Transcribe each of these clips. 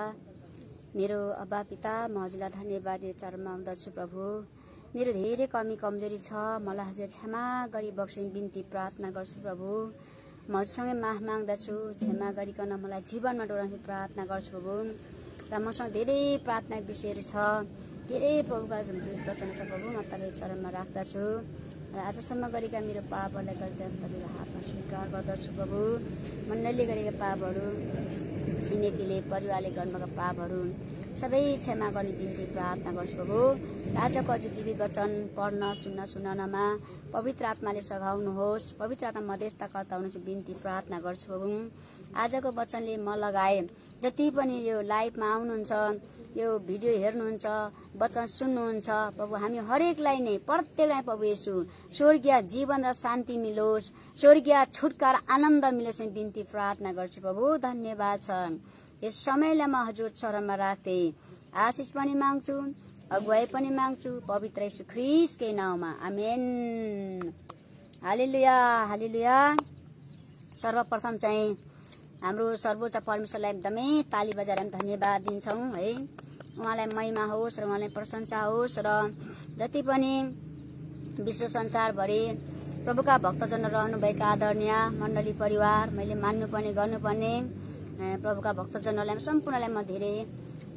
मेरो अब्बा पिता म हजुरलाई धन्यवाद चरणमा आउँदछु प्रभु मेरो धेरै कमी कमजोरी छ मलाई हजुर क्षमा गरी बक्सिन बिन्ती प्रार्थना गर्छु प्रभु म हजुरसँगै माफ माग्दछु क्षमा गरिकन मलाई जीवनमा डोराउने प्रार्थना गर्छु प्रभु र मसँग धेरै प्रार्थना विषयहरू छ धेरै प्रभुका वचन छ प्रभु म तपाईँ चरणमा राख्दछु र आजसम्म गरेका मेरो पापहरूलाई गरेर तपाईँको हातमा स्वीकार गर्दछु प्रभु मण्डलले गरेका पापहरू छिमेकीले परिवारले गर्नुभएको पापहरू सबै क्षमा गर्ने निम्ति प्रार्थना गर्छु प्रभु आजको हजुर जीवित वचन पढ्न सुन्न सुनाउनमा पवित्र आत्माले सघाउनुहोस् पवित्र आत्मा मध्यस्ता कर्ता हुनुहोस् बिन्ती प्रार्थना गर्छु प्रभु आजको वचनले म लगाए जति पनि यो लाइफमा आउनुहुन्छ यो भिडियो हेर्नुहुन्छ वचन सुन्नुहुन्छ प्रभु हामी हरेकलाई नै प्रत्येकलाई प्रभु यसो स्वर्गीय जीवन र शान्ति मिलोस् स्वर्गीय छुटकार आनन्द मिलोस् बिन्ती प्रार्थना गर्छु प्रभु धन्यवाद छ यस समयलाई म हजुर चरणमा राख्दै आशिष पनि माग्छु अगुवाई पनि माग्छु पवित्र ख्रिसकै नाउँमा आमेन हालिलुया हालिलुया सर्वप्रथम चाहिँ हाम्रो सर्वोच्च परमेश्वरलाई एकदमै ताली बजाएर धन्यवाद दिन्छौँ है उहाँलाई महिमा होस् र उहाँलाई प्रशंसा होस् र जति पनि विश्व संसारभरि प्रभुका भक्तजन रहनुभएका आदरणीय मण्डली परिवार मैले मान्नुपर्ने गर्नुपर्ने प्रभुका भक्तजनहरूलाई सम्पूर्णलाई म धेरै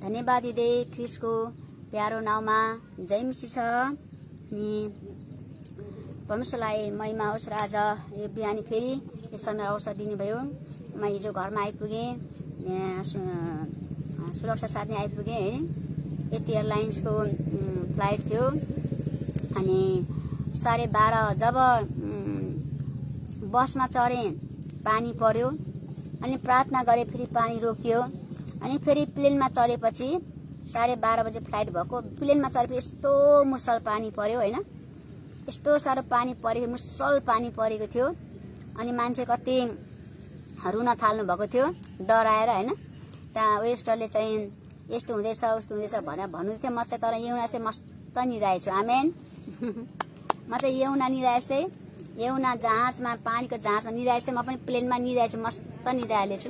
धन्यवाद दिँदै ख्रिसको प्यारो नाउँमा जयमसी छ अनि परमेश्वरलाई महिमा होस् र आज यो बिहानी फेरि समय अवसर दिनुभयो म हिजो घरमा आइपुगेँ सुरक्षा साथी आइपुगेँ है यति एयरलाइन्सको फ्लाइट थियो अनि साढे बाह्र जब बसमा चढेँ पानी पर्यो अनि प्रार्थना गरेँ फेरि पानी रोकियो अनि फेरि प्लेनमा चढेपछि साढे बाह्र बजे फ्लाइट भएको प्लेनमा चढेपछि यस्तो मुसल पानी पर्यो होइन यस्तो साह्रो पानी परेको मुसल पानी परेको थियो अनि मान्छे कति रुन थाल्नु भएको थियो डराएर होइन त्यहाँ वेस्टरले चाहिँ यस्तो हुँदैछ उस्तो हुँदैछ भनेर भन्नु थियो म चाहिँ तर यौना चाहिँ मस्त निधाएछु आमेन म चाहिँ यौना निधाएछ जस्तै यौना जहाजमा पानीको जहाजमा जस्तै म पनि प्लेनमा निधाएछु मस्त निधाइहालेछु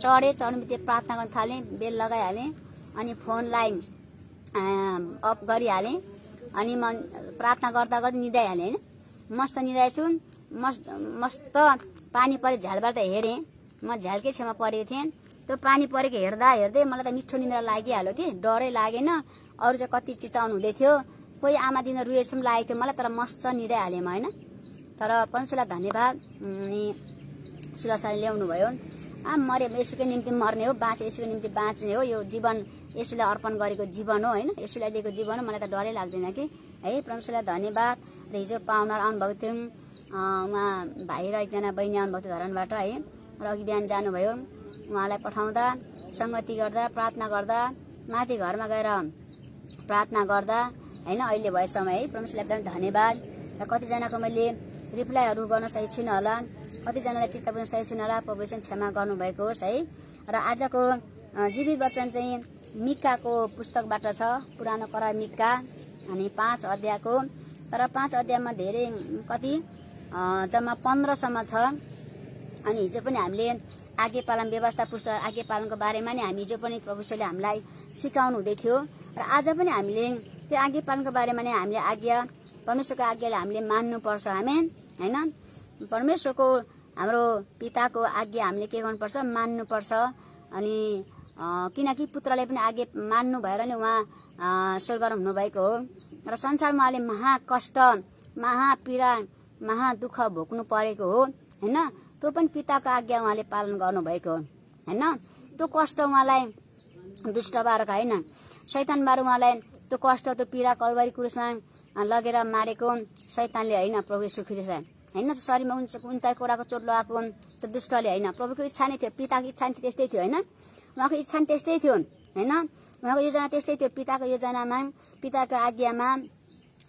चढेँ चढ्नु बित्तिकै प्रार्थना गर्न थालेँ बेल लगाइहालेँ अनि फोनलाई अफ गरिहालेँ अनि म प्रार्थना गर्दा गर्दै निधाइहालेँ होइन मस्त निधाएछु मस्त मस्त पानी परे झ्यालबाट हेरेँ म झ्यालकै छेउमा परेको थिएँ त्यो पानी परेको हेर्दा हेर्दै मलाई त मिठो निद्रा लागिहाल्यो कि डरै लागेन अरू चाहिँ कति चिचाउनु हुँदै थियो कोही आमा दिन रुएसम्म लागेको थियो मलाई तर मस्त निदै हालेँ म होइन तर पञ्चुलाई धन्यवाद अनि सुलासाले ल्याउनु भयो आ मरे यसुकै निम्ति मर्ने हो बाँचे यसुको निम्ति बाँच्ने हो यो जीवन यसुलाई अर्पण गरेको जीवन हो होइन यसुलाई दिएको जीवन हो मलाई त डरै लाग्दैन कि है परमेश्वरलाई धन्यवाद र हिजो पाहुना आउनुभएको थियौँ उहाँ भाइ र एकजना बहिनी आउनुभएको थियो धरानबाट है र अघि बिहान जानुभयो उहाँलाई पठाउँदा सङ्गति गर्दा प्रार्थना गर्दा माथि घरमा गएर प्रार्थना गर्दा होइन अहिले भएसम्म है परमेश्वरलाई एकदम धन्यवाद र कतिजनाको मैले रिप्लाईहरू गर्न सकेको छुइनँ होला कतिजनालाई चित्त बुझ्न सकेको छुइनँ होला प्रभुषण क्षमा गर्नुभएको होस् है र आजको जीवित वचन चाहिँ मिक्काको पुस्तकबाट छ पुरानो करा मिक्का अनि पाँच अध्यायको तर पाँच अध्यायमा धेरै कति जम्मा पन्ध्रसम्म छ अनि हिजो पनि हामीले आगे पालन व्यवस्था पुस्तक आगे पालनको बारेमा नै हामी हिजो पनि प्रोफेसरले हामीलाई सिकाउनु हुँदै थियो र आज पनि हामीले त्यो आज्ञा पालनको बारेमा नै हामीले आज्ञा परमेश्वरको आज्ञालाई हामीले मान्नुपर्छ हामी होइन परमेश्वरको हाम्रो पिताको आज्ञा हामीले के गर्नुपर्छ मान्नुपर्छ अनि किनकि पुत्रले पनि आज्ञा मान्नु भएर नै उहाँ स्वर्गर हुनुभएको हो र संसारमा अहिले महाकष्ट महापीडा महादुःख भोग्नु परेको हो होइन त्यो पनि पिताको आज्ञा उहाँले पालन गर्नुभएको हो होइन त्यो कष्ट उहाँलाई दुष्टबारको होइन शैतानबाट उहाँलाई त्यो कष्ट त्यो पीडा कलवारी क्रुसमा लगेर मारेको शैतानले होइन प्रभु सुखिरेसा होइन शरीरमा उन्च उन्चाइ कोडाको चोट लगाएको त्यो दुष्टले होइन प्रभुको इच्छा नै थियो पिताको इच्छा नै त्यस्तै थियो होइन उहाँको इच्छा नै त्यस्तै थियो होइन उहाँको योजना त्यस्तै थियो पिताको योजनामा पिताको आज्ञामा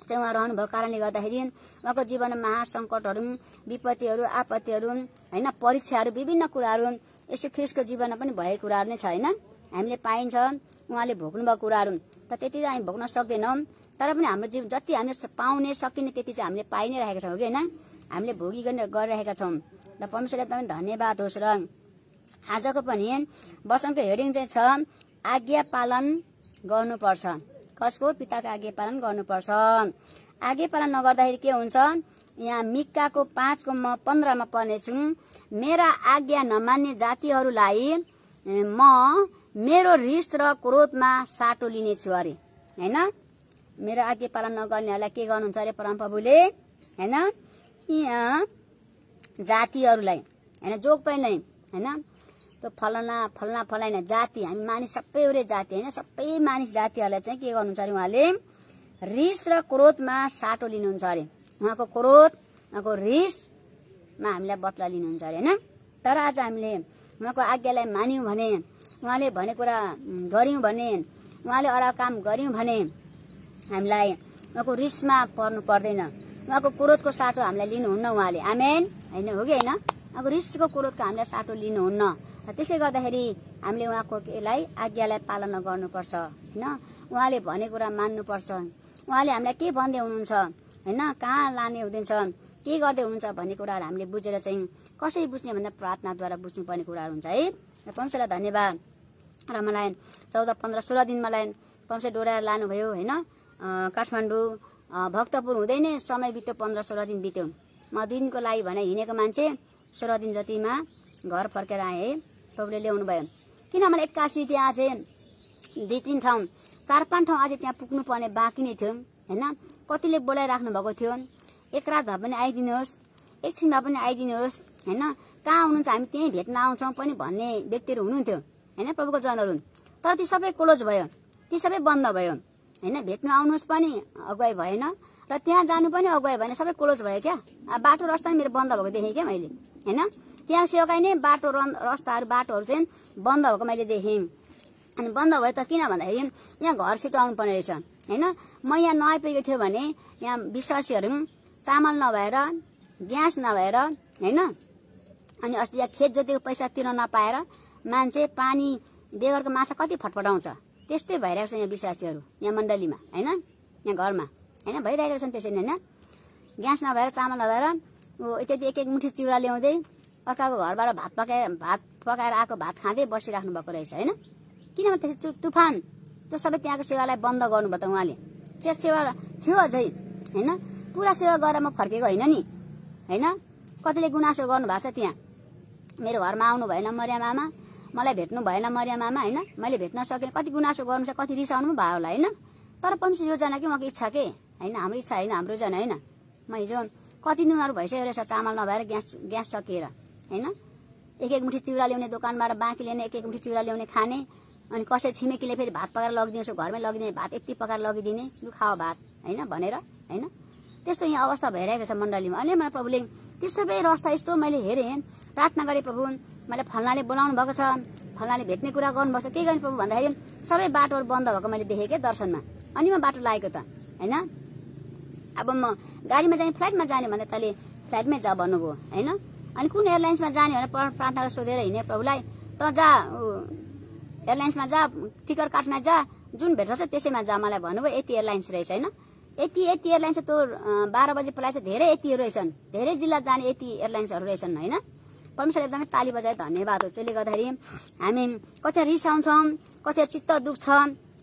चाहिँ उहाँ रहनुभएको कारणले गर्दाखेरि उहाँको जीवनमा महासङ्कटहरू विपत्तिहरू आपत्तिहरू होइन परीक्षाहरू विभिन्न कुराहरू यसो ख्रिसको जीवनमा पनि भएको कुराहरू नै छ होइन हामीले पाइन्छ उहाँले भोग्नुभएको कुराहरू त त्यति हामी भोग्न सक्दैनौँ तर पनि हाम्रो जीवन जति हामीले पाउने सकिने त्यति चाहिँ हामीले पाइ नै राखेका छौँ कि होइन हामीले भोगी गरिरहेका छौँ र परमेश्वरलाई एकदमै धन्यवाद होस् र आजको पनि वचनको हेडिङ चाहिँ छ आज्ञा पालन गर्नुपर्छ कसको पिताको आज्ञा पालन गर्नुपर्छ आज्ञा पालन नगर्दाखेरि के हुन्छ यहाँ मिक्काको पाँचको म पन्ध्रमा पर्नेछु मेरा आज्ञा नमान्ने जातिहरूलाई म मेरो रिस र क्रोधमा साटो लिनेछु अरे होइन मेरो आज्ञा पालन नगर्नेहरूलाई के गर्नुहुन्छ अरे परमप्रभुले होइन यहाँ जातिहरूलाई होइन जोग पनि नै होइन त्यो फलाना फलना फलाइना जाति हामी मानिस सबै एउटै जाति होइन सबै मानिस जातिहरूलाई चाहिँ के गर्नुहुन्छ अरे उहाँले रिस र क्रोधमा साटो लिनुहुन्छ अरे उहाँको क्रोध उहाँको रिसमा हामीलाई बदला लिनुहुन्छ अरे होइन तर आज हामीले उहाँको आज्ञालाई मान्यौँ भने उहाँले भने कुरा गऱ्यौँ भने उहाँले अरू काम गऱ्यौँ भने हामीलाई उहाँको रिसमा पर्नु पर्दैन उहाँको क्रोधको साटो हामीलाई लिनुहुन्न उहाँले आमेन होइन हो कि होइन अब रिसको क्रोधको हामीलाई साटो लिनुहुन्न त्यसले गर्दाखेरि हामीले उहाँको यसलाई आज्ञालाई पालना गर्नुपर्छ होइन उहाँले भने कुरा मान्नुपर्छ उहाँले हामीलाई के भन्दै हुनुहुन्छ होइन कहाँ लाने हुँदैछ के गर्दै हुनुहुन्छ भन्ने कुराहरू हामीले बुझेर चाहिँ कसरी बुझ्ने भन्दा प्रार्थनाद्वारा बुझ्नुपर्ने कुराहरू हुन्छ है र पम्सेलाई धन्यवाद र मलाई चौध पन्ध्र सोह्र दिन मलाई पम्से डोराएर लानुभयो होइन काठमाडौँ भक्तपुर हुँदै नै समय बित्यो पन्ध्र सोह्र दिन बित्यो म दिनको लागि भने हिँडेको मान्छे सोह्र दिन जतिमा घर फर्केर आएँ है प्रभुले ल्याउनु भयो किन मैले एक्कासी त्यहाँ चाहिँ दुई तिन ठाउँ चार पाँच ठाउँ अझै त्यहाँ पुग्नु पर्ने बाँकी नै थियो होइन कतिले बोलाइराख्नु भएको थियो एक रात भए पनि आइदिनुहोस् एकछिन भए पनि आइदिनुहोस् होइन कहाँ हुनुहुन्छ हामी त्यहीँ भेट्न आउँछौँ पनि भन्ने व्यक्तिहरू हुनुहुन्थ्यो होइन प्रभुको जनहरू तर ती सबै क्लोज भयो ती सबै बन्द भयो होइन भेट्नु आउनुहोस् पनि अगुवाई भएन र त्यहाँ जानु पनि अगुवाई भएन सबै क्लोज भयो क्या बाटो रस्ता मेरो बन्द भएको देखेँ क्या मैले होइन त्यहाँ नै बाटो रस्ताहरू बाटोहरू चाहिँ बन्द भएको मैले देखेँ अनि बन्द भयो त किन भन्दाखेरि यहाँ घर आउनु पर्ने रहेछ होइन म यहाँ नआइपुगेको थियो भने यहाँ विश्वासीहरू पनि चामल नभएर ग्यास नभएर होइन अनि अस्ति यहाँ खेत जोतेको पैसा तिर्न नपाएर मान्छे पानी बेगरको माछा कति फटफटाउँछ त्यस्तै भइरहेको छ यहाँ विश्वासीहरू यहाँ मण्डलीमा होइन यहाँ घरमा होइन भइरहेको छन् त्यसरी होइन ग्यास नभएर चामल नभएर ऊ यति एक एक मुठी चिउरा ल्याउँदै अर्काको घरबाट भात पकाएर भात पकाएर आएको भात खाँदै बसिराख्नु भएको रहेछ होइन किनभने त्यस तुफान त्यो सबै त्यहाँको सेवालाई बन्द गर्नुभयो त उहाँले त्यो सेवा थियो अझै होइन पुरा सेवा गरेर म फर्केको होइन नि होइन कतिले गुनासो गर्नु छ त्यहाँ मेरो घरमा आउनु भएन मरिया मामा मलाई भेट्नु भएन मरिया मामा होइन मैले भेट्न सकिनँ कति गुनासो गर्नु छ कति रिसाउनु पनि भयो होला होइन तर पनि योजना कि मको इच्छा के होइन हाम्रो इच्छा होइन हाम्रो योजना होइन म हिजो कति दिनहरू भइसक्यो रहेछ चामल नभएर ग्यास ग्यास सकिएर होइन एक एक मुठी चिउरा ल्याउने दोकानबाट बाँकी ल्याउने एक एक मुठी चिउरा ल्याउने खाने अनि कसै छिमेकीले फेरि भात पकाएर उसको घरमै लगिदिने भात यति पकाएर लगिदिने लु खाओ भात होइन भनेर होइन त्यस्तो यहाँ अवस्था भइरहेको छ मण्डलीमा अनि मलाई प्रभुले त्यो सबै रस्ता यस्तो मैले हेरेँ प्रार्थना गरेँ प्रभु मैले फल्नाले बोलाउनु भएको छ फल्नाले भेट्ने कुरा गर्नुभएको छ के गर्ने प्रभु भन्दाखेरि सबै बाटोहरू बन्द भएको मैले देखेँ क्या दर्शनमा अनि म बाटो लागेको त होइन अब म गाडीमा जाने फ्लाइटमा जाने भन्दा तैँले फ्लाइटमै जा भन्नुभयो होइन अनि कुन एयरलाइन्समा जाने भनेर प्रार्थनालाई सोधेर हिँडे प्रभुलाई त जा एयरलाइन्समा जा टिकट काट्न जा जुन भेट्छ त्यसैमा जा मलाई भन्नुभयो यति एयरलाइन्स रहेछ होइन यति यति एयरलाइन्स त बाह्र बजी पहिला चाहिँ धेरै यति रहेछन् धेरै जिल्ला जाने यति एयरलाइन्सहरू रहेछन् होइन परमेश्वर एकदमै ताली बजाए धन्यवाद हो त्यसले गर्दाखेरि हामी कति रिसाउँछौँ कति चित्त दुख्छ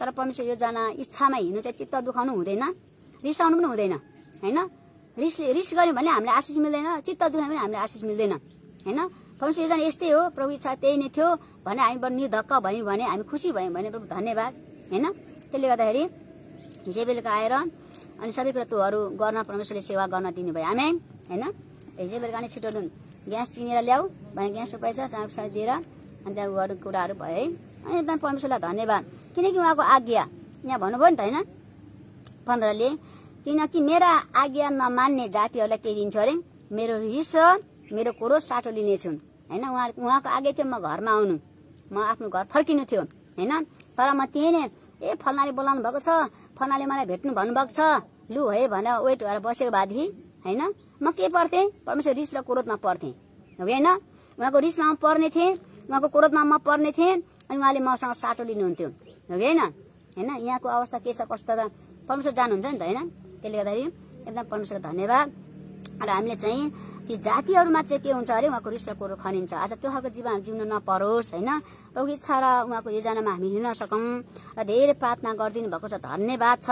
तर परमेश्वर योजना इच्छामा हिँड्नु चाहिँ चित्त दुखाउनु हुँदैन रिसाउनु पनि हुँदैन होइन रिस रिस गऱ्यौँ भने हामीलाई आशिष मिल्दैन चित्त दुखायो भने हामीलाई आशिष मिल्दैन होइन परमेश्वर योजना यस्तै हो प्रभु इच्छा त्यही नै थियो भने हामी बरु निर्धक्क भयौँ भने हामी खुसी भयौँ भने प्रभु धन्यवाद होइन त्यसले गर्दाखेरि हिजै बेलुका आएर अनि सबै कुरा तोहरू गर्न परमेश्वरले सेवा गर्न दिनुभयो हामी होइन हिजै बेलुका नै छिटो ग्यास किनेर ल्याऊ भने ग्यासको पैसा चाँप दिएर अनि त्यहाँ अरू कुराहरू भयो है अनि एकदम परमेश्वरलाई धन्यवाद किनकि उहाँको आज्ञा यहाँ भन्नुभयो नि त होइन पन्ध्रले किनकि मेरा आज्ञा नमान्ने जातिहरूलाई के दिन्छु अरे मेरो रिस मेरो कुरो साटो लिनेछु होइन उहाँ उहाँको आज्ञा थियो म घरमा आउनु म आफ्नो घर फर्किनु थियो होइन तर म त्यही नै ए फलनाले बोलाउनु भएको छ फलनाले मलाई भेट्नु भन्नुभएको छ लु है भनेर वेट भएर बसेको भएदेखि होइन म के पर्थेँ परमेश्वर रिस रिसलाई कुरोतमा पर्थेँ होइन उहाँको रिसमा म पर्ने थिएँ उहाँको कुरोतमा म पर्ने थिएँ अनि उहाँले मसँग साटो लिनुहुन्थ्यो हो कि होइन होइन यहाँको अवस्था के छ कस्तो त परमेश्वर जानुहुन्छ नि त होइन त्यसले गर्दाखेरि एकदम परमेश्वरको धन्यवाद र हामीले चाहिँ ती जातिहरूमा चाहिँ के हुन्छ अरे उहाँको ऋषकोहरू खनिन्छ आज त्यो खालको जीवन जिउनु नपरोस् होइन प्रभु इच्छा र उहाँको योजनामा हामी हिँड्न सकौँ र धेरै प्रार्थना गरिदिनु भएको छ धन्यवाद छ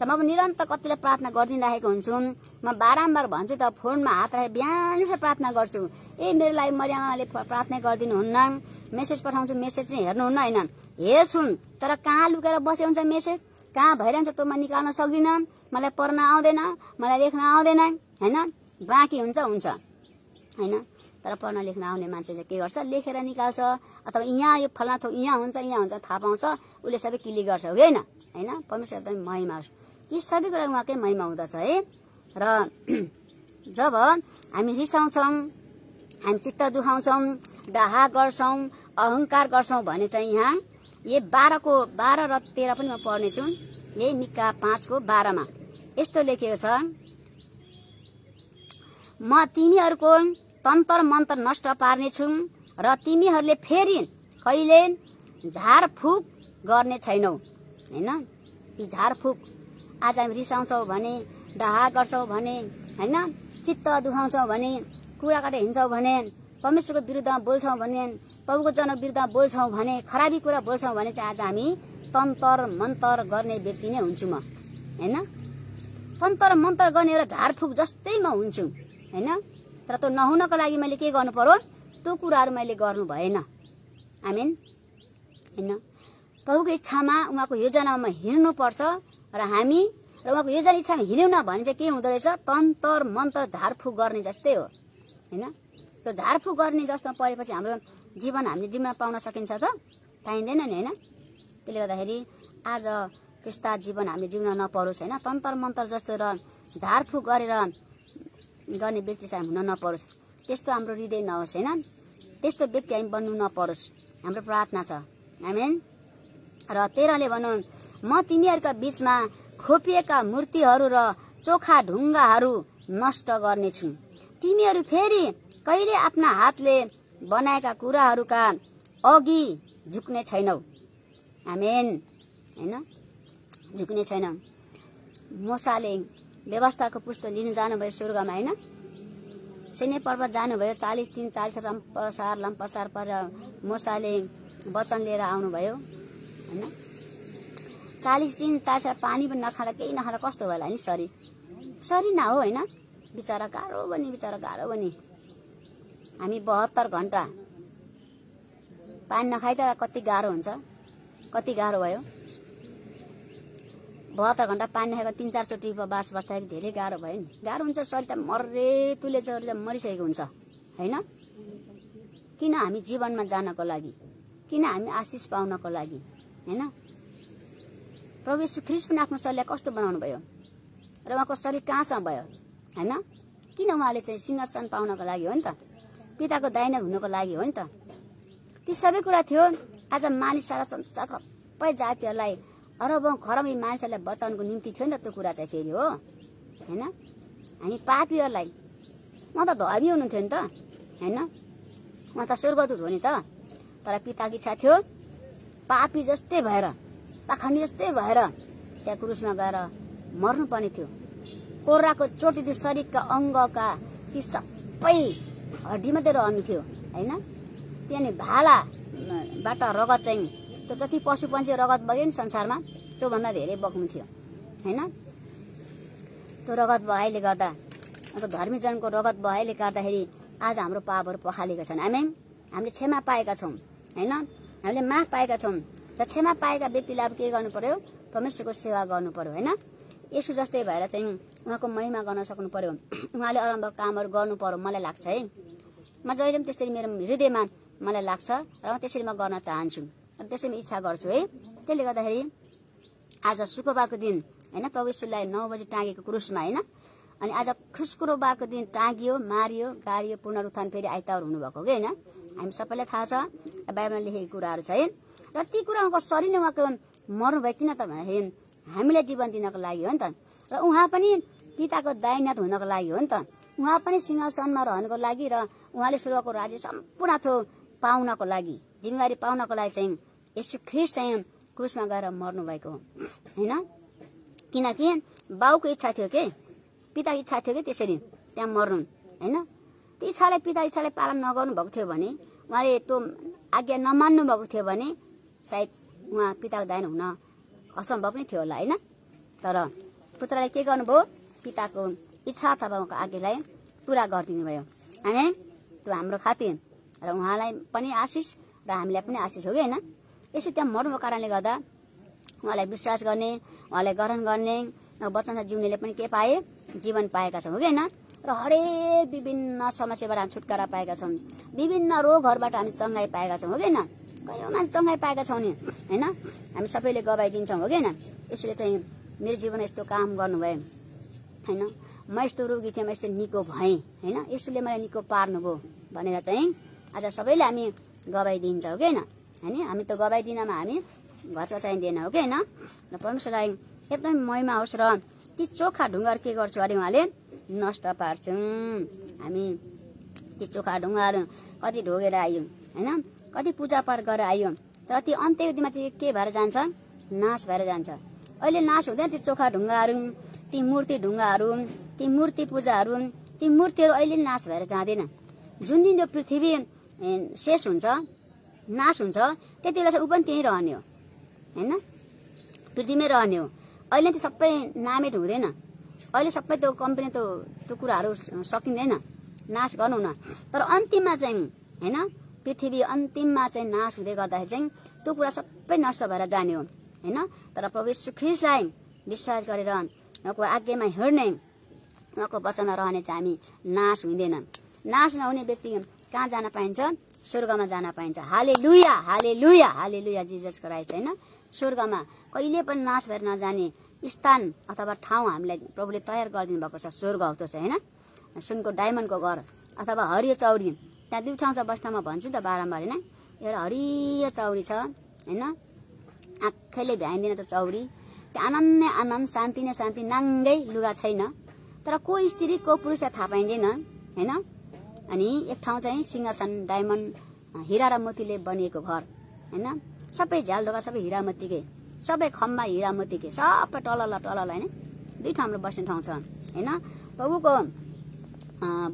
र म निरन्तर कतिलाई प्रार्थना गरिदिनु राखेको हुन्छु म बारम्बार भन्छु त फोनमा हात राखेर बिहान प्रार्थना गर्छु ए मेरो लागि मर्यामाले प्रार्थना हुन्न मेसेज पठाउँछु मेसेज चाहिँ हेर्नुहुन्न होइन हेर्छु तर कहाँ लुकेर बसेको हुन्छ मेसेज कहाँ भइरहन्छ त्यो म निकाल्न सक्दिनँ मलाई पढ्न आउँदैन मलाई लेख्न आउँदैन होइन बाँकी हुन्छ हुन्छ होइन तर पढ्न लेख्न आउने मान्छे चाहिँ के गर्छ लेखेर निकाल्छ अथवा यहाँ यो फल्ना थोक यहाँ हुन्छ यहाँ हुन्छ थाहा पाउँछ उसले सबै क्लिक गर्छ हो कि होइन होइन परमेश्वर एकदमै महिमा यी सबै कुरा उहाँकै महिमा हुँदछ है र जब हामी रिसाउँछौँ हामी चित्त दुखाउँछौँ डाहा गर्छौँ अहङ्कार गर्छौँ भने चाहिँ यहाँ यही बाह्रको बाह्र र तेह्र पनि म पढ्नेछु यही मिका पाँचको बाह्रमा यस्तो लेखिएको छ म तिमीहरूको तन्तर मन्तर नष्ट पार्नेछु र तिमीहरूले फेरि कहिले झारफुक गर्ने छैनौ होइन यी झारफुक आज हामी रिसाउँछौ भने डाहा गर्छौँ भने होइन चित्त दुखाउँछौँ भने कुराकाटा हिँड्छौँ भने परमेश्वरको विरुद्धमा बोल्छौँ भने प्रभुको जनक विरुद्ध बोल्छौँ भने खराबी कुरा बोल्छौँ भने चाहिँ आज हामी तन्तर मन्तर गर्ने व्यक्ति नै हुन्छु म होइन तन्तर मन्तर गर्ने एउटा झारफुक जस्तै म हुन्छु होइन तर त्यो नहुनको लागि मैले के गर्नु पर्यो त्यो कुराहरू मैले गर्नु भएन आमेन होइन प्रभुको इच्छामा उहाँको योजनामा हिँड्नु पर्छ र हामी र उहाँको योजना इच्छामा हिँड्यौँ भने चाहिँ के हुँदो रहेछ तन्तर मन्तर झारफुक गर्ने जस्तै हो होइन त्यो झारफुक गर्ने जस्तो परेपछि हाम्रो जीवन हामीले जिम्मा पाउन सकिन्छ त पाइँदैन नि होइन त्यसले गर्दाखेरि आज त्यस्ता जीवन हामीले जिउन नपरोस् होइन तन्तर मन्तर जस्तो र झारफुक गरेर गर्ने व्यक्ति चाहिँ हुन नपरोस् त्यस्तो हाम्रो हृदय नहोस् होइन त्यस्तो व्यक्ति हामी बन्नु नपरोस् हाम्रो प्रार्थना छ हामी र तेह्रले भनौँ म तिमीहरूका बिचमा खोपिएका मूर्तिहरू र चोखा ढुङ्गाहरू नष्ट गर्नेछु तिमीहरू फेरि कहिले आफ्ना हातले बनाएका कुराहरूका अघि झुक्ने छैनौ आमेन होइन झुक्ने छैनौ मसाले व्यवस्थाको पुस्तक लिनु जानुभयो स्वर्गमा होइन सेने पर्वत जानुभयो चालिस दिन चालिस लम्पसार लम्पसार पर मसाले वचन लिएर आउनुभयो होइन चालिस दिन चालिस पानी पनि नखाँदा केही नखाँदा कस्तो होला नि शरीर शरीर न हो होइन बिचरा गाह्रो भने बिचरा गाह्रो भने हामी बहत्तर घन्टा पानी नखाइ त कति गाह्रो हुन्छ कति गाह्रो भयो बहत्तर घन्टा पानी नखाएको तिन चारचोटि बास बस्दाखेरि धेरै गाह्रो भयो नि गाह्रो हुन्छ शरीर त मर्रे तुले त मरिसकेको हुन्छ होइन किन हामी जीवनमा जानको लागि किन हामी आशिष पाउनको लागि होइन प्रवेश ख्रिस पनि आफ्नो शरीरलाई कस्तो बनाउनु भयो र उहाँको शरीर कहाँसम्म भयो होइन किन उहाँले चाहिँ सिंहासन पाउनको लागि हो नि त पिताको दाइना हुनुको लागि हो नि त ती सबै कुरा थियो आज मानिस सारा संसार सबै जातिहरूलाई अरबौँ खरबी यी मानिसहरूलाई बचाउनुको निम्ति थियो नि त त्यो कुरा चाहिँ फेरि हो होइन हामी पापीहरूलाई म त धर्मी हुनुहुन्थ्यो नि त होइन म त स्वर्गदूत हो नि त तर पिताको इच्छा थियो पापी जस्तै भएर पाखण्डी जस्तै भएर त्यहाँ क्रुसमा गएर मर्नुपर्ने थियो कोराको चोटिले शरीरका अङ्गका ती सबै हड्डी मात्रै रहनु थियो होइन त्यहाँनिर भालाबाट रगत चाहिँ त्यो जति पशु पक्षी रगत बग्यो नि संसारमा त्योभन्दा धेरै बग्नु थियो होइन त्यो रगत भएले गर्दा अन्त धर्मीजनको रगत भएले गर्दाखेरि आज हाम्रो पापहरू पखालेका छन् हामी हामीले क्षमा पाएका छौँ होइन हामीले माफ पाएका छौँ र क्षमा पाएका व्यक्तिले अब के गर्नु पर्यो परमेश्वरको सेवा गर्नु पर्यो होइन यसो जस्तै भएर चाहिँ उहाँको महिमा गर्न सक्नु पर्यो उहाँले अरम्भ कामहरू गर्नु पर्यो मलाई लाग्छ है म जहिले पनि त्यसरी मेरो हृदयमा मलाई लाग्छ र त्यसरी म गर्न चाहन्छु र त्यसरी इच्छा गर्छु है त्यसले गर्दाखेरि आज शुक्रबारको दिन होइन प्रवेशलाई नौ बजी टाँगेको क्रुसमा होइन अनि आज शुक्रबारको दिन टाँगियो मारियो गाडियो पुनरुत्थान फेरि आइतबार हुनुभएको कि होइन हामी सबैलाई थाहा छ बाइबलमा लेखेको कुराहरू छ है र ती उहाँको शरीरले उहाँको मर्नुभयो किन त भन्दाखेरि हामीलाई जीवन दिनको लागि हो नि त र उहाँ पनि पिताको दायनाथ हुनको लागि हो नि त उहाँ पनि सिंहासनमा रहनको लागि र उहाँले स्वर्गको राज्य सम्पूर्ण थोक पाउनको लागि जिम्मेवारी पाउनको लागि चाहिँ यसो ख्रिस चाहिँ क्रुसमा गएर मर्नुभएको हो होइन किनकि बाउको इच्छा थियो कि पिताको इच्छा थियो कि त्यसरी त्यहाँ मर्नु होइन त्यो इच्छालाई पिता इच्छाले पालन नगर्नु भएको थियो भने उहाँले त्यो आज्ञा नमान्नु भएको थियो भने सायद उहाँ पिताको दायन हुन असम्भव नै थियो होला होइन तर पुत्रले के गर्नुभयो पिताको इच्छा अथवा उहाँको आज्ञालाई पुरा गरिदिनु भयो अनि त्यो हाम्रो खाति र उहाँलाई पनि आशिष र हामीलाई पनि आशिष हो कि होइन यसो त्यहाँ मर्नुको कारणले गर्दा उहाँलाई विश्वास गर्ने उहाँलाई ग्रहण गर्ने वचन जिउनेले पनि के पाए जीवन पाएका छौँ हो कि होइन र हरेक विभिन्न समस्याबाट हामी छुटकारा पाएका छौँ विभिन्न रोगहरूबाट हामी चङ्गाई पाएका छौँ हो कि होइन गयो मान्छे चङ्गाइ पाएका छौँ नि होइन हामी सबैले गवाई गवाइदिन्छौँ हो कि होइन यसले चाहिँ मेरो जीवन यस्तो काम गर्नुभयो होइन म यस्तो रोगी थिएँ म यस्तो निको भएँ होइन यसले मलाई निको पार्नुभयो भनेर चाहिँ आज सबैले हामी गवाई गवाइदिन्छ हो कि होइन होइन हामी त गवाई गवाइदिनमा हामी चाहिँ चाहिँदैन हो कि होइन र परमेश्वरलाई एकदमै महिमा होस् र ती चोखा ढुङ्गाहरू के गर्छु अरे उहाँले नष्ट पार्छौँ हामी ती चोखा ढुङ्गाहरू कति ढोगेर आयौँ होइन कति पूजापाठ गरेर आयो तर त्यो अन्त्यको दिनमा चाहिँ के भएर जान्छ नाश भएर जान्छ अहिले नाश हुँदैन त्यो चोखा ढुङ्गाहरू ती मूर्ति ढुङ्गाहरू ती मूर्ति पूजाहरू ती मूर्तिहरू अहिले नाश भएर जाँदैन जुन दिन यो पृथ्वी शेष हुन्छ नाश हुन्छ त्यति बेला चाहिँ ऊ पनि त्यहीँ रहने हो होइन पृथ्वीमै रहने हो अहिले त सबै नामेट हुँदैन अहिले सबै त्यो कम्पनी त्यो त्यो कुराहरू सकिँदैन नाश गर्नु न तर अन्तिममा चाहिँ होइन पृथ्वी अन्तिममा चाहिँ नाश हुँदै गर्दाखेरि चाहिँ त्यो कुरा सबै नष्ट भएर जाने हो होइन तर प्रभु सुख्रिसलाई विश्वास गरेर उहाँको आज्ञामा हिँड्ने उहाँको वचनमा रहने चाहिँ हामी नाश हुँदैन नाश नहुने व्यक्ति कहाँ जान पाइन्छ स्वर्गमा जान पाइन्छ हाले लुया हाले लुया हाले लुया जिजस क्राइस्ट होइन स्वर्गमा कहिले पनि नाश भएर नजाने स्थान अथवा ठाउँ हामीलाई प्रभुले तयार गरिदिनु भएको छ स्वर्ग हो त्यो चाहिँ होइन सुनको डायमन्डको घर अथवा हरियो चौरी दादी उठाउँछ बस्नमा भन्छु त बारम्बार होइन एउटा हरियो चौरी छ होइन आँखैले भ्याइँदैन त चौरी त्यो आनन्द आनन्द शान्ति नै शान्ति नाङ्गै लुगा छैन तर को स्त्री को पुरुषलाई थाहा पाइँदैन होइन अनि एक ठाउँ चाहिँ सिंहासन डायमन्ड हिरा र मोतीले बनिएको घर होइन सबै झ्याल ढोका सबै हिरा मोतीकै सबै खम्बा हिरा मोतीकै सबै टलल टलल होइन दुई ठाउँमा बस्ने ठाउँ छ होइन प्रभुको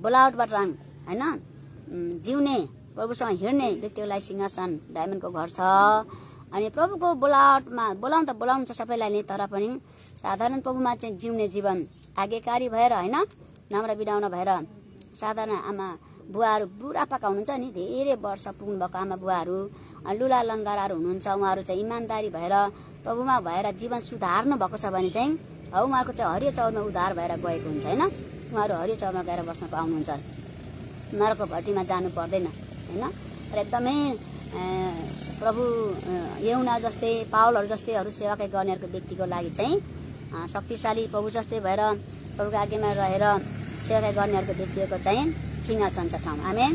बोलावटबाट होइन जिउने प्रभुसँग हिँड्ने व्यक्तिहरूलाई सिंहासन डायमन्डको घर छ अनि प्रभुको बोलावटमा बोलाउनु त बोलाउनु छ सबैलाई नै तर पनि साधारण प्रभुमा चाहिँ जिउने जीवन आज्ञाकारी भएर होइन नाम्रा बिडाउन भएर साधारण आमा बुवाहरू बुढापाका हुनुहुन्छ नि धेरै वर्ष पुग्नुभएको आमा बुवाहरू लुला लङ्गाराहरू हुनुहुन्छ उहाँहरू चाहिँ इमान्दारी भएर प्रभुमा भएर जीवन सुधार्नु भएको छ भने चाहिँ हौ उहाँहरूको चाहिँ हरियो चौरमा उद्धार भएर गएको हुन्छ होइन उहाँहरू हरियो चौरमा गएर बस्न पाउनुहुन्छ नरको भर्तीमा जानु पर्दैन होइन र एकदमै प्रभु यौना जस्तै पावलहरू जस्तैहरू सेवाकै गर्नेहरूको व्यक्तिको लागि चाहिँ शक्तिशाली प्रभु जस्तै भएर प्रभुको आज्ञामा रहेर सेवाकै गर्नेहरूको व्यक्तिहरूको चाहिँ सिंहासन छन्छ ठाउँ हामी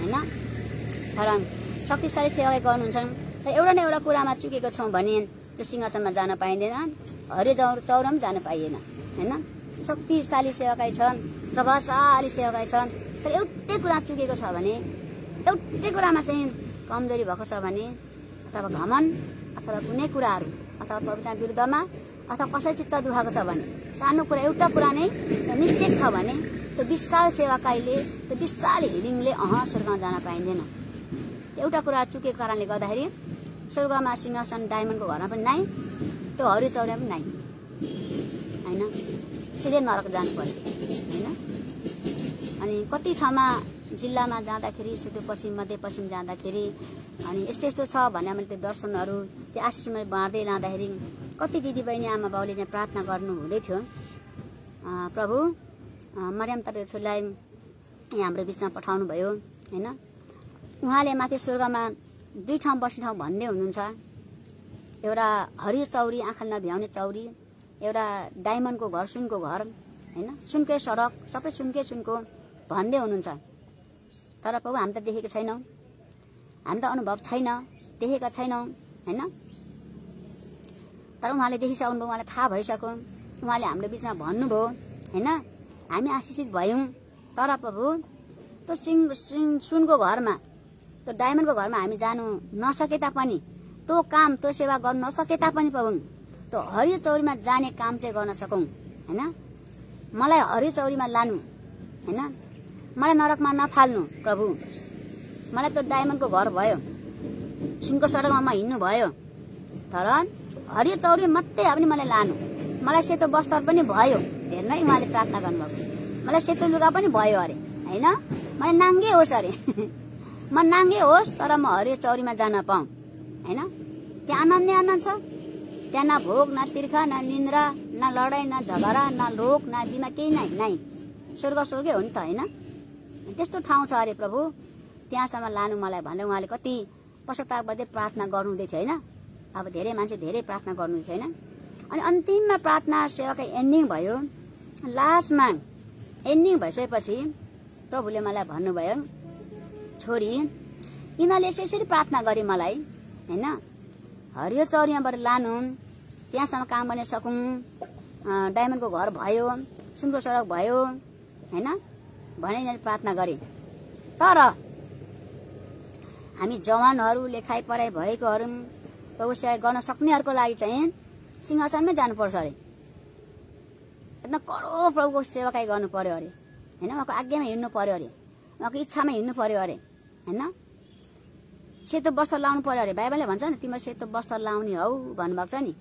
होइन तर शक्तिशाली सेवाकै गर्नुहुन्छन् र एउटा न एउटा कुरामा चुकेको छौँ भने त्यो सिंहासनमा जान पाइँदैन हरियो चौ चौरा पनि जान पाइएन होइन शक्तिशाली सेवाकाई छन् प्रभावशाली सेवाकाई छन् तर एउटै कुरा चुकेको छ भने एउटै कुरामा चाहिँ कमजोरी भएको छ भने अथवा घमन अथवा कुनै कुराहरू अथवा पवित्र विरुद्धमा अथवा कसै चित्त दुखाएको छ भने सानो कुरा एउटा कुरा नै मिस्टेक छ भने त्यो विशाल सेवाकाईले त्यो विशाल हिलिङले अह स्वर्गमा जान पाइँदैन एउटा कुरा चुकेको कारणले गर्दाखेरि स्वर्गमा सिंहासन डायमन्डको घरमा पनि नाइ त्यो हरियो पनि नाइ होइन सिधै नरक जानु पर्यो अनि कति ठाउँमा जिल्लामा जाँदाखेरि सुदूरपश्चिम मध्यपश्चिम जाँदाखेरि अनि यस्तो यस्तो छ भने मैले त्यो दर्शनहरू त्यो आशिष मैले बाँड्दै लाँदाखेरि कति दिदीबहिनी आमा बाउले त्यहाँ प्रार्थना गर्नु हुँदै थियो प्रभु मरियम तपाईँको छोरीलाई यहाँ हाम्रो बिचमा पठाउनु भयो होइन उहाँले माथि स्वर्गमा दुई ठाउँ बस्ने ठाउँ भन्ने हुनुहुन्छ एउटा हरियो चौरी आँखा नभ्याउने चौरी एउटा डायमन्डको घर सुनको घर होइन सुनकै सडक सबै सुनकै सुनको भन्दै हुनुहुन्छ तर प्रभु हामी त देखेको छैनौँ हामी त अनुभव छैन देखेका छैनौँ होइन तर उहाँले देखिसक्नुभयो उहाँलाई थाहा भइसक्यो उहाँले हाम्रो बिचमा भन्नुभयो होइन हामी आशिषित भयौँ तर प्रभु त्यो सिङ सिङ सुनको घरमा त्यो डायमन्डको घरमा हामी जानु नसके तापनि त्यो काम त्यो सेवा गर्नु नसके तापनि प्रभु त्यो हरियो चौरीमा जाने काम चाहिँ गर्न सकौँ होइन मलाई हरियो चौरीमा लानु होइन मलाई नरकमा नफाल्नु प्रभु मलाई त डायमन्डको घर भयो सुनको सडकमा म हिँड्नु भयो तर हरियो चौरी मात्रै भए पनि मलाई लानु मलाई सेतो वस्त्र पनि भयो हेर्नै उहाँले प्रार्थना गर्नुभएको मलाई सेतो लुगा पनि भयो अरे होइन मलाई नाङ्गे होस् अरे म नाङ्गे होस् तर म हरियो चौरीमा जान पाऊ होइन त्यहाँ आनन्दै आनन्द छ त्यहाँ न भोग न तिर्खा न निन्द्रा न लडाइँ न झगडा न लोक न बिमा केही नै नै स्वर्ग स्वर्गै हो नि त होइन त्यस्तो ठाउँ छ अरे प्रभु त्यहाँसम्म लानु मलाई भनेर उहाँले कति पश्चाताप गर्दै प्रार्थना गर्नुहुँदै थियो होइन अब धेरै मान्छे धेरै प्रार्थना थियो होइन अनि अन्तिममा प्रार्थना सेवाको एन्डिङ भयो लास्टमा एन्डिङ भइसकेपछि प्रभुले मलाई भन्नुभयो छोरी यिनीहरूले यसरी यसरी प्रार्थना गरे मलाई होइन हरियो चौरीमाबाट लानु त्यहाँसम्म काम गर्न सकौँ डायमन्डको घर भयो सुनको सडक भयो होइन भनेर प्रार्थना गरे तर हामी जवानहरू लेखाइ पढाइ भएकोहरू व्यवसाय गर्न सक्नेहरूको लागि चाहिँ सिंहासनमै जानुपर्छ अरे एकदम करो प्रभुको सेवाकाई गर्नु पर्यो अरे होइन उहाँको आज्ञामा हिँड्नु पर्यो अरे उहाँको इच्छामा हिँड्नु पर्यो अरे होइन सेतो वस्त्र लाउनु पर्यो अरे बाइबलले भन्छ नि तिम्रो सेतो वस्त्र लाउने हौ भन्नुभएको छ नि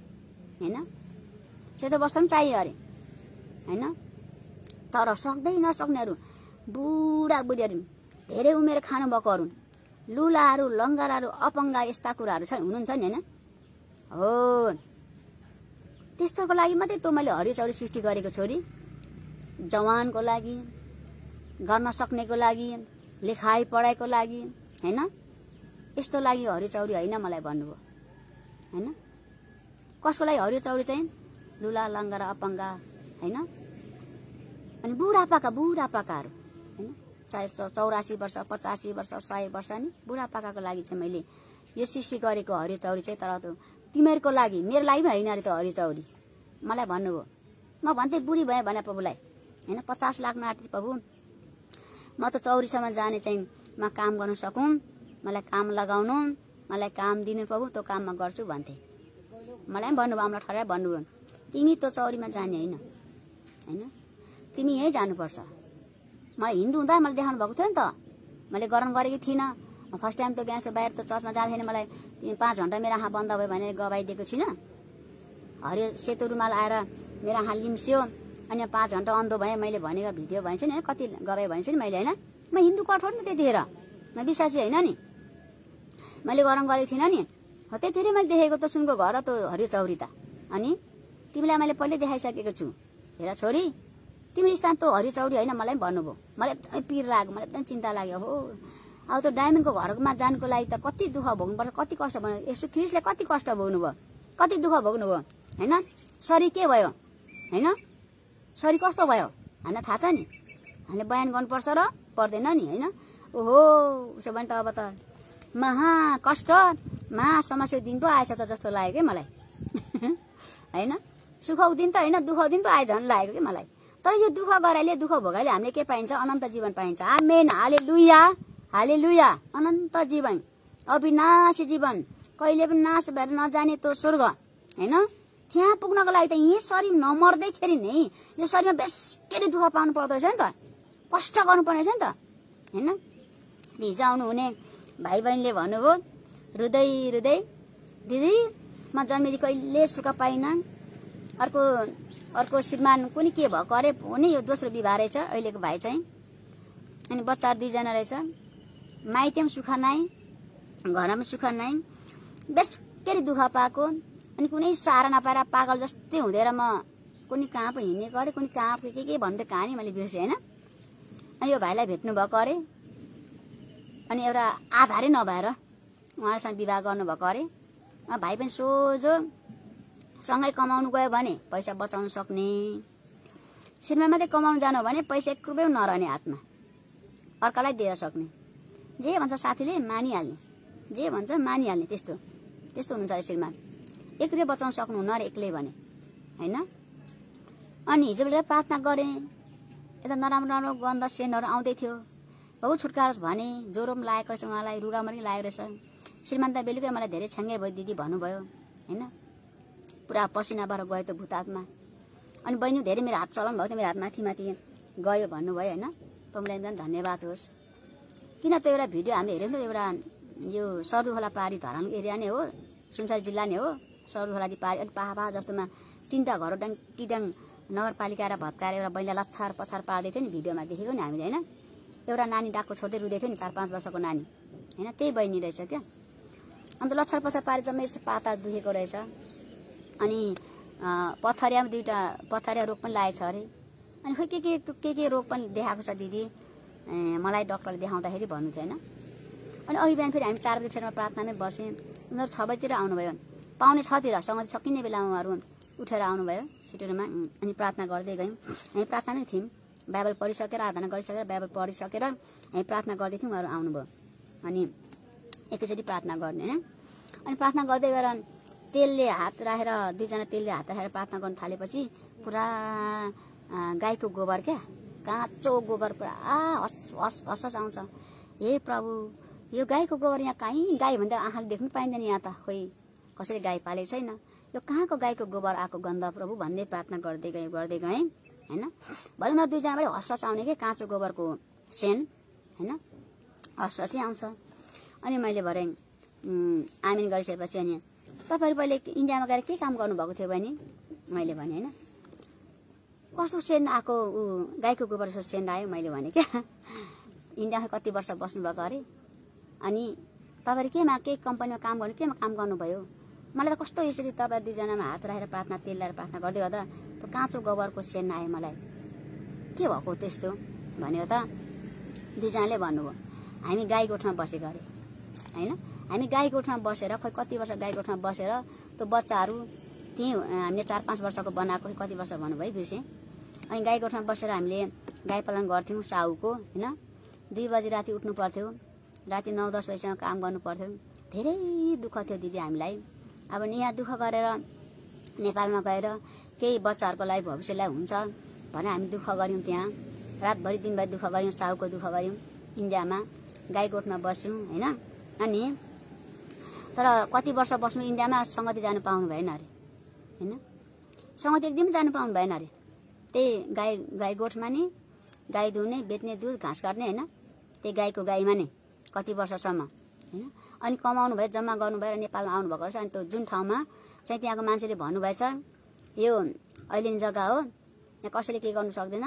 होइन सेतो वस्त्र पनि चाहियो अरे होइन तर सक्दै नसक्नेहरू बुढा बुढीहरू धेरै उमेर खानुभएकोहरू लुलाहरू लङ्गाराहरू अपङ्गा यस्ता कुराहरू छ हुनुहुन्छ नि होइन हो त्यस्तोको लागि मात्रै तँ मैले चौरी सृष्टि गरेको छोरी जवानको लागि गर्न सक्नेको लागि लेखाइ पढाइको लागि होइन यस्तो लागि हरिचौरी होइन मलाई भन्नुभयो होइन कसको लागि हरिचौरी चाहिँ लुला लङ्गा र अपङ्गा होइन अनि बुढापाका बुढापाकाहरू चाहे चौरासी वर्ष पचासी वर्ष सय वर्ष नि बुढापाकाको लागि चाहिँ मैले यो सृष्टि गरेको हरियो चौरी चाहिँ तर त्यो तिमीहरूको लागि मेरो लागि पनि होइन अरे त हरियो चौरी मलाई भन्नुभयो म भन्थेँ बुढी भएँ भने प्रभुलाई होइन पचास लाख नाट्थेँ प्रभु म त चौरीसम्म जाने चाहिँ म काम गर्नु सकौँ मलाई काम लगाउनु मलाई काम दिनु प्रभु त्यो काम म गर्छु भन्थे मलाई पनि भन्नुभयो आमलाई ठराइ भन्नुभयो तिमी त्यो चौरीमा जाने होइन होइन तिमी यहीँ जानुपर्छ मलाई हिन्दू हुँदा मलाई देखाउनु भएको थियो नि त मैले गरम गरेकी थिइनँ फर्स्ट टाइम त ग्यास बाहिर त चर्चमा जाँदाखेरि मलाई पाँच घन्टा मेरो आँखा बन्द भयो भने गवाइदिएको छुइनँ हरियो सेतो रुमाल आएर मेरो आँखा लिम्स्यो अनि पाँच घन्टा अन्धो भएँ मैले भनेको भिडियो भनेको नि कति गवाएँ छु नि मैले होइन म हिन्दू कठोर नि त्यतिखेर म विश्वासी होइन नि मैले गरम गरेको थिइनँ नि हो त्यतिखेर मैले देखेको त सुनको घर त हरियो चौरी त अनि तिमीलाई मैले पहिल्यै देखाइसकेको छु हेर छोरी तिमी स्थान त हरिचौडी होइन मलाई पनि भन्नुभयो मलाई एकदमै पिर लाग्यो मलाई एकदम चिन्ता लाग्यो हो अब त्यो डायमन्डको घरमा जानुको लागि त कति दुःख भोग्नुपर्छ कति कष्ट भयो यसो क्रिसले कति कष्ट भोग्नु भयो कति दुःख भोग्नु भयो होइन सरी के भयो होइन सरी कस्तो भयो हामीलाई थाहा छ नि हामीले बयान गर्नुपर्छ र पर्दैन नि होइन ओहो उसो भने त अब त महा कष्ट महा समस्या दिन पो आएछ त जस्तो लाग्यो कि मलाई होइन सुखौ दिन त होइन दुःख दिन पो आएछ झन् लागेको कि मलाई तर यो दुःख गराइले दुःख भोगाइले हामीले के पाइन्छ अनन्त जीवन पाइन्छ आमेन हाले लुया हाले लुया अनन्त जीवन अविनाशी जीवन कहिले पनि नाश भएर नजाने त्यो स्वर्ग होइन त्यहाँ पुग्नको लागि त यहीँ शरीर नमर्दैखेरि नै यो शरीरमा बेसकेरी दुःख पाउनु पर्दो रहेछ नि त कष्ट गर्नुपर्ने रहेछ नि त होइन हिजो आउनुहुने भाइ बहिनीले भन्नुभयो हृदय हृदय दिदी म जन्मेदी कहिले सुख पाइनँ अर्को अर्को श्रीमान कुन के भएको अरे हो नि यो दोस्रो विवाह रहेछ अहिलेको भाइ चाहिँ अनि बच्चाहरू दुईजना रहेछ माइती पनि सुख नै घरमा सुख नै बेसकरी दुःख पाएको अनि कुनै सारा नपाएर पागल जस्तै हुँदै म कुनै कहाँ पो हिँड्ने गरेँ कुनै कहाँ के के भन्दै कहाँ नि मैले बिर्सेँ होइन यो भाइलाई भेट्नु भएको अरे अनि एउटा आधारै नभएर उहाँहरूसँग विवाह गर्नुभएको अरे भाइ पनि सोझो सँगै कमाउनु गयो भने पैसा बचाउन सक्ने सिनेमा मात्रै कमाउनु जानु भने पैसा एक रुपियाँ नरहने हातमा अर्कालाई दिएर सक्ने जे भन्छ साथीले मानिहाल्ने जे भन्छ मानिहाल्ने त्यस्तो त्यस्तो हुनुहुन्छ अरे श्रीमान एक रुपियाँ बचाउन सक्नुहुन्न अरे एक्लै भने होइन अनि हिजो बेला प्रार्थना गरेँ यता नराम्रो नराम्रो गन्ध सेन्टहरू आउँदै थियो बहु छुटकारोस् भने ज्वरो पनि लागेको रहेछ उहाँलाई रुगा पनि लागेको रहेछ श्रीमान त बेलुकै मलाई धेरै छ्याङ्गै भयो दिदी भन्नुभयो होइन पुरा पसिनाबाट गयो त भूतातमा अनि बहिनी धेरै मेरो हात चलाउनु भएको थियो मेरो हात माथि माथि गयो भन्नुभयो होइन तपाईँलाई एकदम धन्यवाद होस् किन त्यो एउटा भिडियो हामीले हेऱ्यौँ त एउटा यो सर्दुखोला पारी धरान एरिया नै हो सुनसरी जिल्ला नै हो सर्दुखोलादी पारी अलिक पाहा जस्तोमा तिनवटा घरडाङ टिडाङ नगरपालिका र भत्काएर एउटा बहिनीलाई लच्छार पछार पार्दै थियो नि भिडियोमा देखेको नि हामीले होइन एउटा नानी डाको छोड्दै रुँदै थियो नि चार पाँच वर्षको नानी होइन त्यही बहिनी रहेछ क्या अन्त लच्छार पछार पारे जम्मै यस्तो पाता दुखेको रहेछ अनि पथरियामा दुइटा पथरिया रोग पनि लागेको छ अरे अनि खोइ के के के के रोग पनि देखाएको छ दिदी मलाई डक्टरले देखाउँदाखेरि भन्नु थियो होइन अनि अघि बिहान फेरि हामी चार बजी फेरमा प्रार्थनामै बसेँ उनीहरू छ बजीतिर आउनुभयो पाउने छतिर सँगै सकिने बेलामा उहाँहरू उठेर आउनुभयो सिटरमा अनि प्रार्थना गर्दै गयौँ हामी प्रार्थना नै थियौँ बाइबल पढिसकेर आराधना गरिसकेर बाइबल पढिसकेर हामी प्रार्थना गर्दै थियौँ उहाँहरू आउनुभयो अनि एकैचोटि प्रार्थना गर्ने होइन अनि प्रार्थना गर्दै गएर तेलले हात राखेर दुईजना तेलले हात राखेर प्रार्थना गर्नु थालेपछि पुरा गाईको गोबर क्या काँचो गोबर पुरा हस हस हस हस आउँछ हे प्रभु यो गाईको गोबर यहाँ कहीँ गाई भन्दा आँखाले देख्नु पाइँदैन यहाँ त खोइ कसैले गाई पालेको छैन यो कहाँको गाईको गोबर आएको गन्ध प्रभु भन्दै प्रार्थना गर्दै गएँ गर्दै गएँ होइन भरे न दुईजनाबाट हस हस आउने क्या काँचो गोबरको सेन होइन हस हसै आउँछ अनि मैले भरे आमिन गरिसकेपछि अनि तपाईँहरू पहिले इन्डियामा गएर के काम गर्नुभएको थियो भने मैले भने होइन कस्तो सेन्ड आएको ऊ गाईको गोबर गोबरको सेन्ड आयो मैले भने क्या इन्डियामा कति वर्ष बस्नुभएको अरे अनि तपाईँहरू केमा केही कम्पनीमा काम गर्नु केमा काम गर्नुभयो मलाई त कस्तो यसरी तपाईँ दुईजनामा हात राखेर प्रार्थना तेल लगाएर प्रार्थना गर्दै गर्दा त्यो काँचो गोबरको सेन्ड आयो मलाई के भएको त्यस्तो भन्यो त दुईजनाले भन्नुभयो हामी गाई गोठमा बसेको अरे होइन हामी गाईको गोठमा बसेर खोइ कति वर्ष गाई गोठमा बसेर त्यो बच्चाहरू त्यहीँ हामीले चार पाँच वर्षको बनाएको कति वर्ष भन्नुभयो बिर्सेँ अनि गाई गोठमा बसेर हामीले गाई पालन गर्थ्यौँ साहुको होइन दुई बजी राति उठ्नु पर्थ्यो राति नौ दस बजीसम्म काम गर्नु पर्थ्यो धेरै दुःख थियो दिदी हामीलाई अब यहाँ दुःख गरेर नेपालमा गएर केही बच्चाहरूको लागि भविष्यलाई हुन्छ भनेर हामी दुःख गऱ्यौँ त्यहाँ रातभरि दिनभरि दुःख गऱ्यौँ साहुको दुःख गऱ्यौँ इन्डियामा गाई गोठमा बस्यौँ होइन अनि तर कति वर्ष बस्नु इन्डियामा सङ्गति जानु पाउनु भएन अरे होइन सङ्गति एकदम जानु पाउनु भएन अरे त्यही गाई गाई गोठमा नि गाई दुहुने बेच्ने दुध घाँस काट्ने होइन त्यही गाईको गाईमा नै कति वर्षसम्म होइन अनि कमाउनु भयो जम्मा गर्नुभयो र नेपालमा आउनुभएको रहेछ अनि त्यो जुन ठाउँमा चाहिँ त्यहाँको मान्छेले भन्नुभएछ यो अहिले जग्गा हो यहाँ कसैले के गर्नु सक्दैन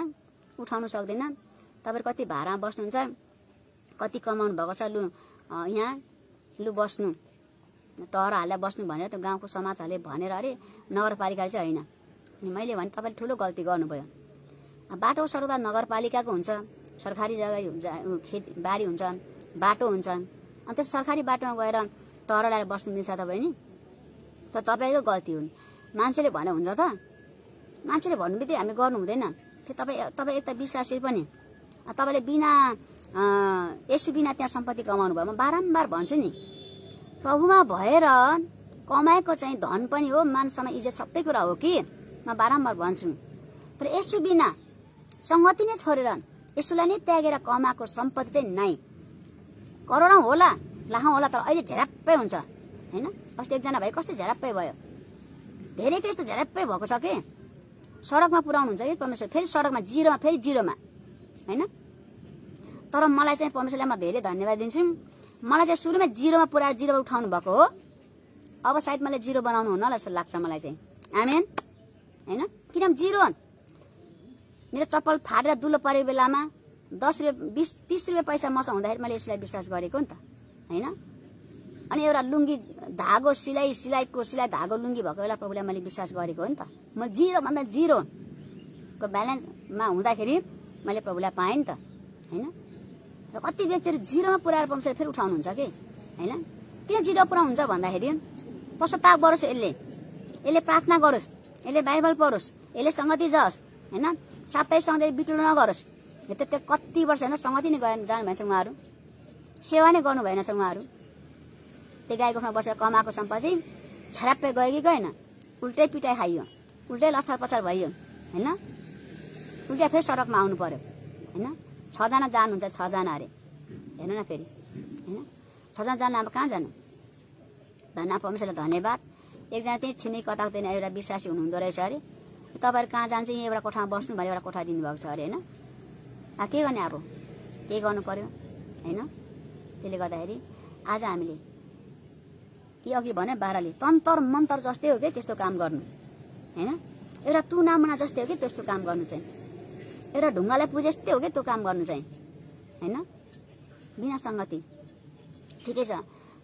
उठाउनु सक्दैन तपाईँ कति भाडा बस्नुहुन्छ कति कमाउनु भएको छ लु यहाँ लु बस्नु हालेर बस्नु भनेर त्यो गाउँको समाजहरूले भनेर अरे नगरपालिकाले चाहिँ होइन मैले भने तपाईँले ठुलो गल्ती गर्नुभयो बाटो सर्वदा नगरपालिकाको हुन्छ सरकारी जग्गा हुन्छ खेत बारी हुन्छ बाटो हुन्छ अन्त सरकारी बाटोमा गएर लगाएर बस्नु दिन्छ तपाईँ नि त तपाईँको गल्ती हुन् मान्छेले भने हुन्छ त मान्छेले भन्नु बित्तिकै हामी गर्नु हुँदैन त्यो तपाईँ तपाईँ त विश्वासी पनि तपाईँले बिना यसो बिना त्यहाँ सम्पत्ति कमाउनु भयो म बारम्बार भन्छु नि प्रभुमा भएर कमाएको चाहिँ धन पनि हो मानसम्म इज्जत सबै कुरा हो कि म बारम्बार भन्छु तर यसो बिना सङ्गति नै छोडेर यसोलाई नै त्यागेर कमाएको सम्पत्ति चाहिँ नै करोडौँ होला लाखौँ होला तर अहिले झेराप्पै हुन्छ होइन अस्ति एकजना भाइ कस्तो झेराप्पै भयो धेरै यस्तो झेराप्पै भएको छ कि सडकमा हुन्छ कि परमेश्वर फेरि सडकमा जिरोमा फेरि जिरोमा होइन तर मलाई चाहिँ परमेश्वरलाई म धेरै धन्यवाद दिन्छु मलाई चाहिँ सुरुमा जिरोमा पुरा जिरो उठाउनु भएको हो अब सायद मैले जिरो बनाउनु हुन जस्तो लाग्छ मलाई चाहिँ आमेन होइन किनभने जिरो मेरो चप्पल फाटेर दुलो परेको बेलामा दस रुपियाँ बिस तिस रुपियाँ पैसा मसँग हुँदाखेरि मैले यसलाई विश्वास गरेको नि त होइन अनि एउटा लुङ्गी धागो सिलाइ सिलाइको सिलाइ धागो लुङ्गी भएको बेला प्रभुलाई मैले विश्वास गरेको हो नि त म जिरोभन्दा जिरो को ब्यालेन्समा हुँदाखेरि मैले प्रभुलाई पाएँ नि त होइन र कति व्यक्तिहरू जिरोमा पुऱ्याएर पाउँछ फेरि उठाउनुहुन्छ कि होइन किन जिरो पुऱ्याउनुहुन्छ भन्दाखेरि पशुताप गरोस् यसले यसले प्रार्थना गरोस् यसले बाइबल पढोस् यसले सङ्गति जाओस् होइन साप्ताहिक सङ्गति बिटुलो नगरोस् त त्यो कति वर्ष होइन सङ्गति नै गएन जानु भएन उहाँहरू सेवा नै गर्नु भएन छ उहाँहरू त्यो गाई गोठमा बसेर कमाएको सम्पत्ति छराप्पै गयो कि गएन उल्टै पिटाइ खाइयो उल्टै लछार पछार भइयो होइन उल्टै फेरि सडकमा आउनु पर्यो होइन छजना जानुहुन्छ छजना अरे हेर्नु न फेरि होइन छजना जानु अब कहाँ जानु धन्ना परमेश्वरलाई धन्यवाद एकजना त्यही कता कताउदैन एउटा विश्वासी हुनुहुँदो रहेछ अरे तपाईँहरू कहाँ जान्छ यहीँ एउटा कोठामा बस्नु भने एउटा कोठा दिनुभएको छ अरे होइन अब के गर्ने अब के गर्नु पऱ्यो होइन त्यसले गर्दाखेरि आज हामीले के अघि भन्यो बाह्रले तन्तर मन्तर जस्तै हो कि त्यस्तो काम गर्नु होइन एउटा तुनामुना जस्तै हो कि त्यस्तो काम गर्नु चाहिँ एउटा ढुङ्गालाई पुजे जस्तै हो कि त्यो काम गर्नु चाहिँ होइन बिना सङ्गति ठिकै छ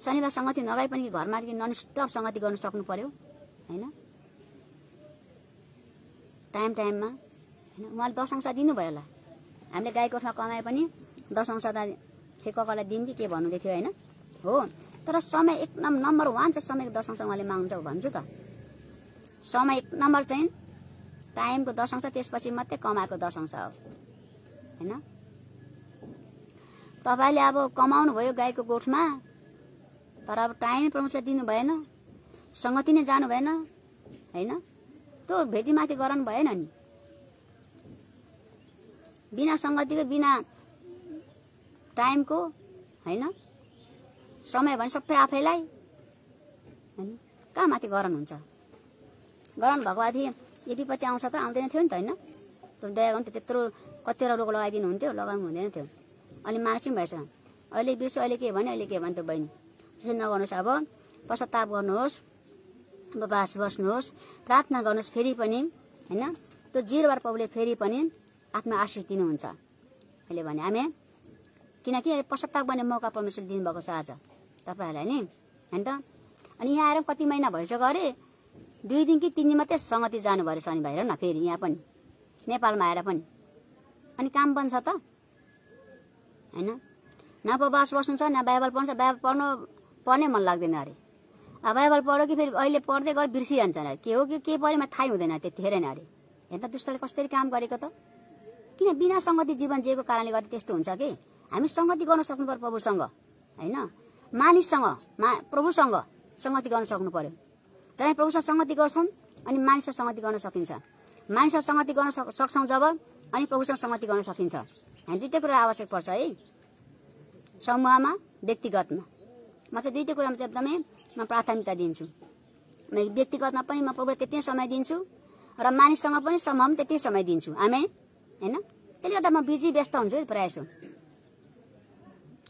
शनिबार सङ्गति नगए पनि घरमा अलिक ननस्टप सङ्गति गर्नु सक्नु पर्यो होइन टाइम टाइममा होइन उहाँले दस अंश दिनुभयो होला हामीले गाई गोठमा कमाए पनि दस अंश त खेकलाई कि के भन्नुहुँदै थियो होइन हो तर समय एक नम्बर वान चाहिँ समयको दस अंश उहाँले माग्नुहुन्छ भन्छु त समय एक नम्बर चाहिँ टाइमको दस आउँछ त्यसपछि मात्रै कमाएको दस आउँछ होइन तपाईँले अब कमाउनु भयो गाईको गोठमा तर अब टाइम प्रमुख दिनु भएन सङ्गति नै जानु भएन होइन त्यो भेटीमाथि गराउनु भएन नि बिना सङ्गतिको बिना टाइमको होइन समय भने सबै आफैलाई होइन कहाँ माथि गराउनुहुन्छ हुन्छ गराउनु भएको थिएँ यो विपत्ति आउँछ त आउँदैन थियो नि त होइन तपाईँ दया गर्नु त्यत्रो कतिवटा रोग लगाइदिनु हुन्थ्यो लगाउनु हुँदैन थियो अनि पनि भएछ अहिले बिर्सो अहिले के भने अहिले के भने त बहिनी त्यसो नगर्नुहोस् अब पश्चाताप गर्नुहोस् बास बस्नुहोस् प्रार्थना गर्नुहोस् फेरि पनि होइन त्यो जिरबार प्रभुले फेरि पनि आफ्नो आशिष दिनुहुन्छ अहिले भने हामी किनकि पश्चाताप गर्ने मौका परमेश्वरले दिनुभएको छ आज तपाईँहरूलाई नि होइन त अनि यहाँ आएर कति महिना भइसक्यो अरे दुई दिन कि तिन दिन मात्रै सङ्गति जानुभयो अरे शनि भाइ हेर न फेरि यहाँ पनि नेपालमा आएर पनि अनि काम बन्छ त होइन न उपवास बस्नु छ न बाइबल पढ्नु छ बाइबल पढ्नु पढ्नै मन लाग्दैन अरे अब बाइबल पढ्यो कि फेरि अहिले पढ्दै गरेर बिर्सिहाल्छ अरे के हो कि के मलाई थाहै हुँदैन त्यति हेरेन अरे हेर्न त दुष्टले कसरी काम गरेको त किन बिना सङ्गति जीवन जिएको कारणले गर्दा त्यस्तो हुन्छ कि हामी सङ्गति गर्न सक्नु पर्यो प्रभुसँग होइन मानिससँग मा प्रभुसँग सङ्गति गर्न सक्नु पर्यो जहाँ प्रभुसँग सङ्गति गर्छौँ अनि मानिसको सङ्गति गर्न सकिन्छ मानिसको सङ्गति गर्न सक्छौँ जब अनि प्रभुसँग सङ्गति गर्न सकिन्छ हामी दुइटै कुरा आवश्यक पर्छ है समूहमा व्यक्तिगतमा म चाहिँ दुइटै कुरामा चाहिँ एकदमै म प्राथमिकता दिन्छु म व्यक्तिगतमा पनि म प्रभु त्यति समय दिन्छु र मानिससँग पनि समूहमा त्यति समय दिन्छु हामी होइन त्यसले गर्दा म बिजी व्यस्त हुन्छु प्रायः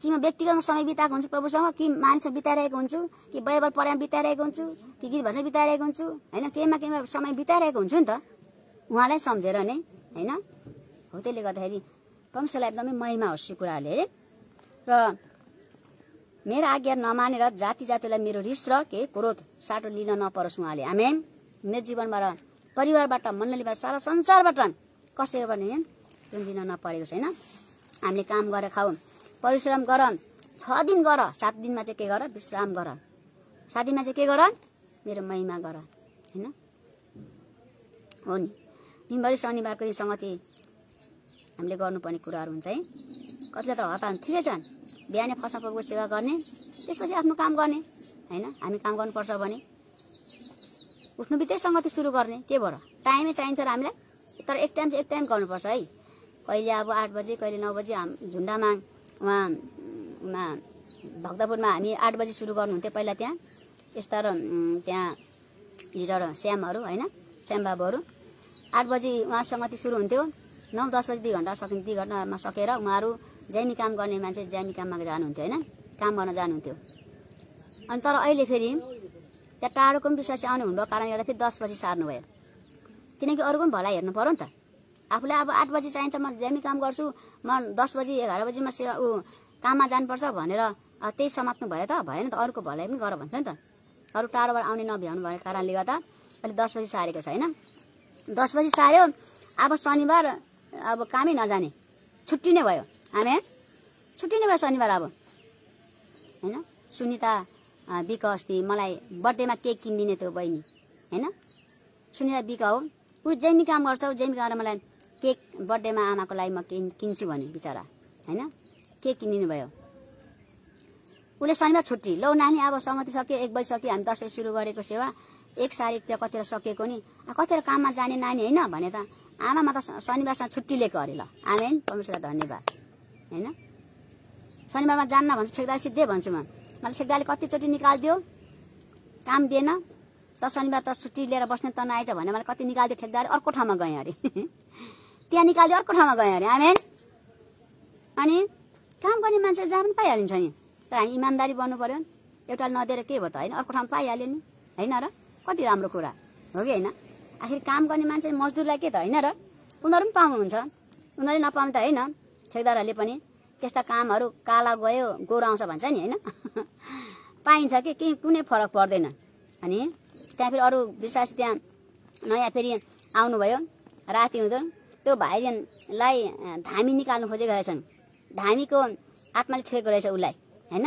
कि म व्यक्तिगतमा समय बिताएको हुन्छु प्रभुसँग कि मानिसमा बिताइरहेको हुन्छु कि बैबल पढाइमा बिताइरहेको हुन्छु कि गीत भजन बिताइरहेको हुन्छु होइन केहीमा केहीमा समय बिताइरहेको हुन्छु नि त उहाँलाई सम्झेर नै होइन हो त्यसले गर्दाखेरि परमेश्वरलाई एकदमै महिमा होस् यो कुराहरूले अरे र मेरो आज्ञा नमानेर जाति जातिलाई मेरो रिस र के क्रोध साटो लिन नपरोस् उहाँले हामी मेरो जीवनबाट परिवारबाट मण्डलीबाट सारा संसारबाट कसैबाट जुन लिन नपरेको छैन हामीले काम गरेर खाऊ परिश्रम गर छ दिन गर सात दिनमा चाहिँ के गर विश्राम गर सात दिनमा चाहिँ के गर मेरो महिमा गर होइन हो नि दिनभरि शनिबारको दिन सङ्गति हामीले गर्नुपर्ने कुराहरू हुन्छ है कतिले त हतार ठिकै छन् बिहानै फसल प्रभुको सेवा गर्ने त्यसपछि आफ्नो काम गर्ने होइन हामी काम गर्नुपर्छ भने उठ्नु बित्तिकै सङ्गति सुरु गर्ने भएर टाइमै चाहिन्छ र हामीलाई तर एक टाइम चाहिँ एक टाइम गर्नुपर्छ है कहिले अब आठ बजी कहिले नौ बजी हाम झुन्डामा उहाँमा भक्तपुरमा हामी आठ बजी सुरु गर्नुहुन्थ्यो पहिला त्यहाँ यस्ता र त्यहाँ लिडर श्यामहरू होइन श्याम बाबुहरू आठ बजी उहाँसँग त्यो सुरु हुन्थ्यो नौ दस बजी दुई घन्टा सकिन्थ्यो दुई घन्टामा सकेर उहाँहरू ज्यामी काम गर्ने मान्छे ज्यामी काममा जानुहुन्थ्यो होइन काम गर्न जानुहुन्थ्यो अनि तर अहिले फेरि त्यहाँ टाढोको पनि विश्वासी आउनु हुनुभएको कारणले गर्दा फेरि दस बजी सार्नुभयो किनकि अरूको पनि भला हेर्नु पऱ्यो नि त आफूलाई अब आठ बजी चाहिन्छ म ज्यामी काम गर्छु म दस बजी एघार बजी म सेवा ऊ काममा जानुपर्छ भनेर त्यही समात्नु भयो त भएन त अरूको भलाइ पनि गर भन्छ नि त अरू टाढोबाट आउने नभ्याउनु भएको कारणले गर्दा अहिले दस बजी सारेको छ होइन दस बजी सार्यो अब शनिबार अब कामै नजाने छुट्टी नै भयो हामी छुट्टी नै भयो शनिबार अब होइन सुनिता बिक अस्ति मलाई बर्थडेमा केक किनिदिने त्यो बहिनी होइन सुनिता बिक हो ऊ जेमी काम गर्छ जेमी गरेर मलाई केक बर्थडेमा आमाको लागि म किन् किन्छु भने बिचरा होइन केक किनिदिनु भयो उसले शनिबार छुट्टी लौ नानी अब सङ्गति सक्यो एक बजी सक्यो हामी दस बजी सुरु गरेको सेवा एक साढेतिर कतिर सकिएको नि कतिवटा काममा जाने नानी होइन भने त आमामा त शनिबारसँग छुट्टी लिएको अरे ल आमेन परमेश्वरलाई धन्यवाद होइन शनिबारमा जान्न भन्छु ठेकदार सिधै भन्छु म मलाई ठेकदारले कतिचोटि निकालिदियो काम दिएन त शनिबार त छुट्टी लिएर बस्ने तन आएछ भने मलाई कति निकालिदियो ठेकदार अर्को ठाउँमा गएँ अरे त्यहाँ निकाल्यो अर्को ठाउँमा गयो अरे आमेन अनि काम गर्ने मान्छे जहाँ पनि पाइहालिन्छ नि तर हामी इमान्दारी बन्नु पर्यो एउटा नदिएर के भयो त होइन अर्को ठाउँमा पाइहाल्यो नि होइन र कति राम्रो कुरा हो कि होइन आखिर काम गर्ने मान्छे मजदुरलाई के त होइन र उनीहरू पनि पाउनुहुन्छ उनीहरू नपाउनु त होइन ठेकदारहरूले पनि त्यस्ता कामहरू काला गयो गोरु आउँछ भन्छ नि होइन पाइन्छ कि केही कुनै फरक पर्दैन अनि त्यहाँ फेरि अरू विश्वास त्यहाँ नयाँ फेरि आउनुभयो राति हुँदो त्यो भाइजनलाई धामी निकाल्नु खोजेको रहेछन् धामीको आत्माले छोएको रहेछ उसलाई होइन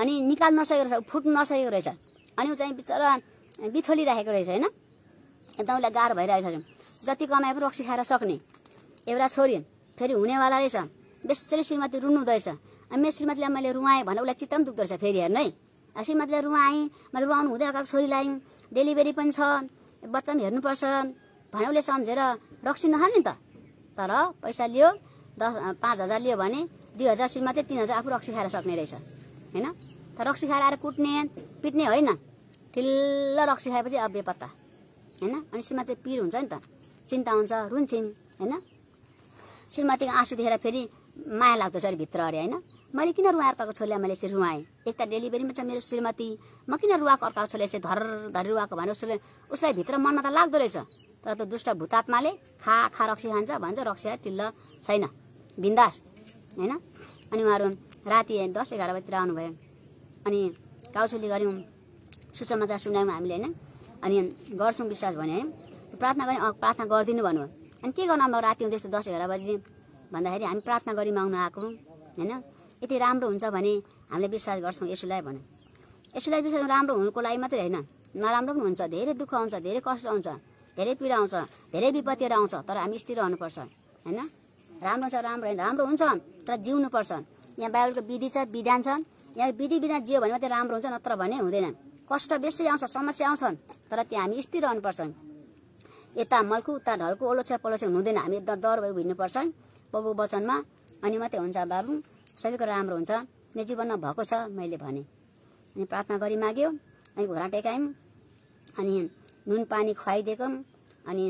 अनि निकाल्नु नसकेको रहेछ फुट्नु नसकेको रहेछ अनि ऊ चाहिँ बिचरा बिथोलिराखेको रहेछ होइन एकदम उसलाई गाह्रो भइरहेको छ जति कमाए पनि रक्सी खाएर सक्ने एउटा छोरी फेरि हुनेवाला रहेछ बेसरी श्रीमती रुनु रहेछ अनि मेरो श्रीमतीलाई मैले रुवाएँ भनेर उसलाई चित्त पनि दुख्दो रहेछ फेरि हेर्नु है श्रीमतीलाई रुवाएँ मैले रुवाउनु हुँदैन अर्काको छोरीलाई डेलिभरी पनि छ बच्चा पनि हेर्नुपर्छ भनेर उसले सम्झेर रक्सी नखाने त तर पैसा लियो दस पाँच हजार लियो भने दुई हजार सुरुमा चाहिँ तिन हजार आफू रक्सी खाएर सक्ने रहेछ होइन तर रक्सी खाएर आएर कुट्ने पिट्ने होइन ठिल्ल रक्सी खाएपछि अब बेपत्ता होइन अनि श्रीमती पिर हुन्छ नि त चिन्ता हुन्छ रुन्छिन् होइन श्रीमतीको आँसु देखेर फेरि माया लाग्दो छ अरे भित्र अरे होइन मैले किन रुवाएर अर्काको छोरीलाई मैले यसरी रुवाएँ एक त डेलिभरीमा छ मेरो श्रीमती म किन रुवाको अर्काको छोरीलाई यसरी धर धरी रुवाएको भने उसले उसलाई भित्र मनमा त लाग्दो रहेछ तर त्यो दुष्ट भूतात्माले खा खा रक्सी खान्छ भन्छ रक्सी टिल्ल छैन बिन्दास होइन अनि उहाँहरू राति दस एघार बजीतिर आउनुभयो अनि काउसुली गऱ्यौँ सुसमाचार सुनायौँ हामीले होइन अनि गर्छौँ विश्वास भने है प्रार्थना गर्ने प्रार्थना गरिदिनु भन्नु अनि के गर्नु अब राति हुँदैछ दस एघार बजी भन्दाखेरि हामी प्रार्थना गरी माग्नु आएको होइन यति राम्रो हुन्छ भने हामीले विश्वास गर्छौँ यसुलाई भने यसुलाई विश्वास राम्रो हुनुको लागि मात्रै होइन नराम्रो पनि हुन्छ धेरै दुःख आउँछ धेरै कष्ट आउँछ धेरै पीडा आउँछ धेरै विपत्तिहरू आउँछ तर हामी स्थिर रहनुपर्छ होइन राम्रो छ राम्रो होइन राम्रो हुन्छ तर जिउनुपर्छ यहाँ बाइबलको विधि छ विधान छ यहाँ विधि विधान जियो भने मात्रै राम्रो हुन्छ नत्र भने हुँदैन कष्ट बेसी आउँछ समस्या आउँछन् तर त्यहाँ हामी स्थिर रहनुपर्छ यता मल्कु उता ढल्कु ओलोछ्या पलोक्ष हुँदैन हामी एकदम डर भयो हिँड्नुपर्छ प्रभु वचनमा अनि मात्रै हुन्छ बाबु सबैको राम्रो हुन्छ मेरो जीवनमा भएको छ मैले भने अनि प्रार्थना गरी माग्यो अनि घोडा टेकायौँ अनि नुन पानी खुवाइदिएको अनि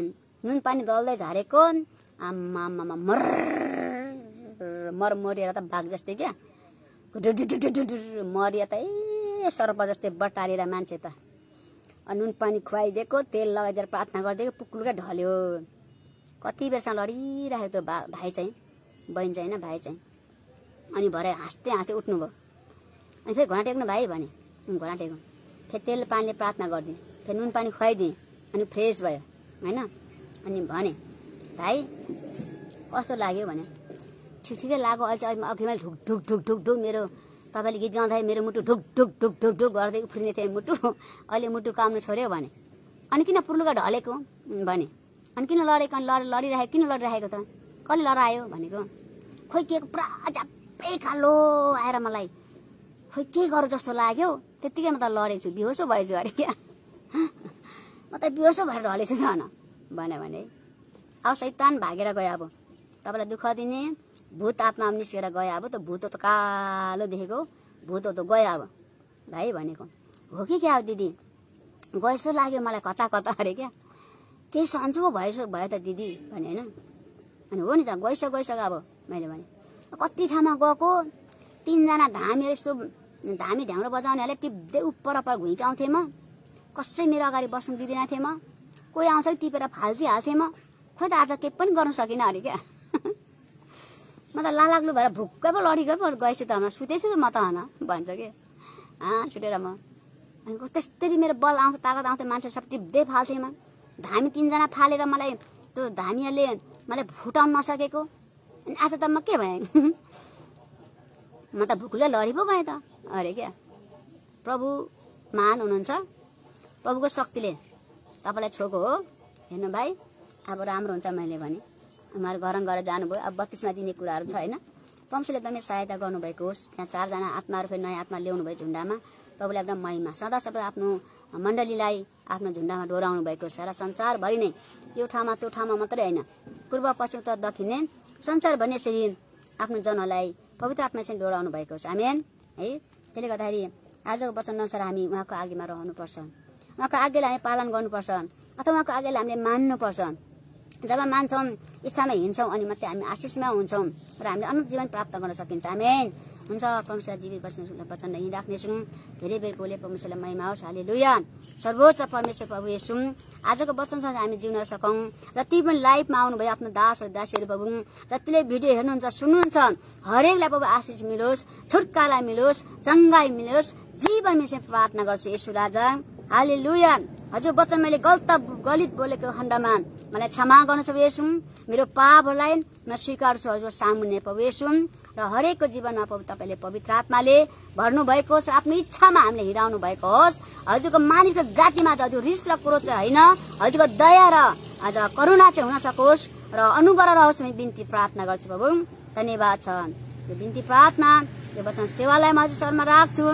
नुन पानी दल्दै झारेको आमामा मर मर मरिएर त बाघ जस्तै क्या मरिया त ए सर्प जस्तै बटारेर मान्छे त अनि नुन पानी खुवाइदिएको तेल लगाइदिएर प्रार्थना गरिदिएको पुक्लुकै ढल्यो कति बेरसम्म लडिरहेको त्यो भा भाइ चाहिँ बहिनी चाहिँ होइन भाइ चाहिँ अनि भरे हाँस्दै हाँस्दै उठ्नुभयो अनि फेरि घोडा टेक्नु भाइ भने घोडा टेक्नु फेरि तेल पानीले प्रार्थना गरिदिएँ त्यो नुन पानी खुवाइदिएँ अनि फ्रेस भयो होइन अनि भने भाइ कस्तो लाग्यो भने ठिक ठिकै लाग्यो अहिले चाहिँ अघि मैले ढुक ढुक ढुक ढुक ढुक मेरो तपाईँले गीत गाउँदाखेरि मेरो मुटु ढुक ढुक ढुक ढुक ढुक गर्दै उफ्रिने थिएँ मुटु अहिले मुटु काम्नु छोड्यो भने अनि किन पुर्लुका ढलेको भने अनि किन लडेको अनि लड लडिरहेको किन लडिरहेको त कसले लडायो भनेको खोइ के पुरा झ्यापै कालो आएर मलाई खोइ के गर जस्तो लाग्यो त्यत्तिकै म त लडेछु बिहोसो भएछु अरे क्या म त बिहोसो भएर ढलेछु झन् भन्यो भने अब सैतान भागेर गयो अब तपाईँलाई दुःख दिने भूत आत्मा निस्केर गयो अब त भूत त कालो देखेको भूत त गयो अब भाइ भनेको हो कि क्या अब दिदी जस्तो लाग्यो मलाई कता कता अरे क्या केही सन्चो पो भएछ भयो त दिदी भने होइन अनि हो नि त गइसक गइसक्यो अब मैले भने कति ठाउँमा गएको तिनजना धामीहरू यस्तो धामी ढ्याउरो बजाउनेहरूले टिप्दै उपर उपर घुइँकाउँथेँ म कसै मेरो अगाडि बस्नु दिँदैन थिएँ म कोही आउँछ कि टिपेर फाल्सिहाल्थेँ म खोइ त आज केही पनि गर्नु सकिनँ अरे क्या म त लालाग्लु भएर भुक्कै पो लडिकै पो गएछु त हाम्रो सुतेछु म त हन भन्छ कि हाँ छुटेर म अनि त्यस्तरी मेरो बल आउँछ तागत आउँछ मान्छे सब टिप्दै फाल्थेँ म धामी तिनजना फालेर मलाई त्यो धामीहरूले मलाई फुटाउनु नसकेको अनि आज त म के भएँ म त भुक्लै लडी पो गएँ त अरे क्या प्रभु महान हुनुहुन्छ प्रभुको शक्तिले तपाईँलाई छोएको हो हेर्नु भाइ अब राम्रो हुन्छ मैले भने उहाँहरू गरम घर जानुभयो अब बत्तिसमा दिने कुराहरू छ होइन प्रभुले एकदमै सहायता गर्नुभएको होस् त्यहाँ चारजना आत्माहरू फेरि नयाँ आत्मा ल्याउनु भयो झुन्डामा प्रभुलाई एकदम महिमा सदा सबै आफ्नो मण्डलीलाई आफ्नो झुन्डामा डोराउनु भएको छ र संसारभरि नै यो ठाउँमा त्यो ठाउँमा मात्रै होइन पूर्व पश्चिम त दक्षिण नै संसारभरि नै यसरी आफ्नो जनलाई पवित्र आत्मा चाहिँ डोराउनु भएको छ हामी है त्यसले गर्दाखेरि आजको वचन अनुसार हामी उहाँको आगेमा रहनुपर्छ उहाँको आज्ञालाई हामी पालन गर्नुपर्छ अथवा उहाँको आज्ञालाई हामीले मान्नुपर्छ जब मान्छौँ इच्छामा हिँड्छौँ अनि मात्रै हामी आशिषमा हुन्छौँ र हामीले अनन्त जीवन प्राप्त गर्न सकिन्छ हामी हुन्छ परमेश्वर जीवित वचन वचन यहीँ धेरै बेर बोले परमेश्वरलाई महिमा होस् हाले लुया सर्वोच्च परमेश्वर प्रभु यसु आजको वचनसँग हामी जिउन सकौँ र ती पनि लाइफमा आउनुभयो आफ्नो दासहरू दासीहरू प्रभु जतिले भिडियो हेर्नुहुन्छ सुन्नुहुन्छ हरेकलाई प्रभु आशिष मिलोस् छुटकाला मिलोस् चङ्गाई मिलोस् जीवन मिसे प्रार्थना गर्छु यसु राजा हाले लुया हजुर बच्चा मैले गलत गलित बोलेको खण्डमा मलाई क्षमा गर्न पवेसु मेरो पापहरूलाई म स्वीकार्छु हजुर सामुन्ने पवेसु र हरेकको जीवनमा तपाईँले पवित्र आत्माले भर्नु भएको होस् आफ्नो इच्छामा हामीले हिँडाउनु भएको होस् हजुरको मानिसको जातिमा चाहिँ हजुर रिस र क्रोध चाहिँ होइन हजुरको दया र आज करुणा चाहिँ हुन सकोस् र अनुग्रह रहोस् म बिन्ती प्रार्थना गर्छु बाबु धन्यवाद छ यो बिन्ती प्रार्थना यो वचन म हजुर शर्मा राख्छु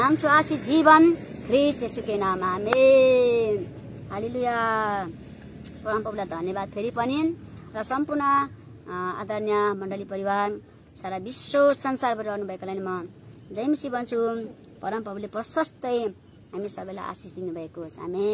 माग्छु आशी जीवन ख्रिस यसुकै नाम आमे हालिलुया परमप्रभुलाई धन्यवाद फेरि पनि र सम्पूर्ण आदरणीय मण्डली परिवार सारा विश्व संसारबाट रहनुभएकोलाई लागि म जय मिसी भन्छु परमप्रभुले प्रशस्तै हामी सबैलाई आशिष दिनुभएको छ हामी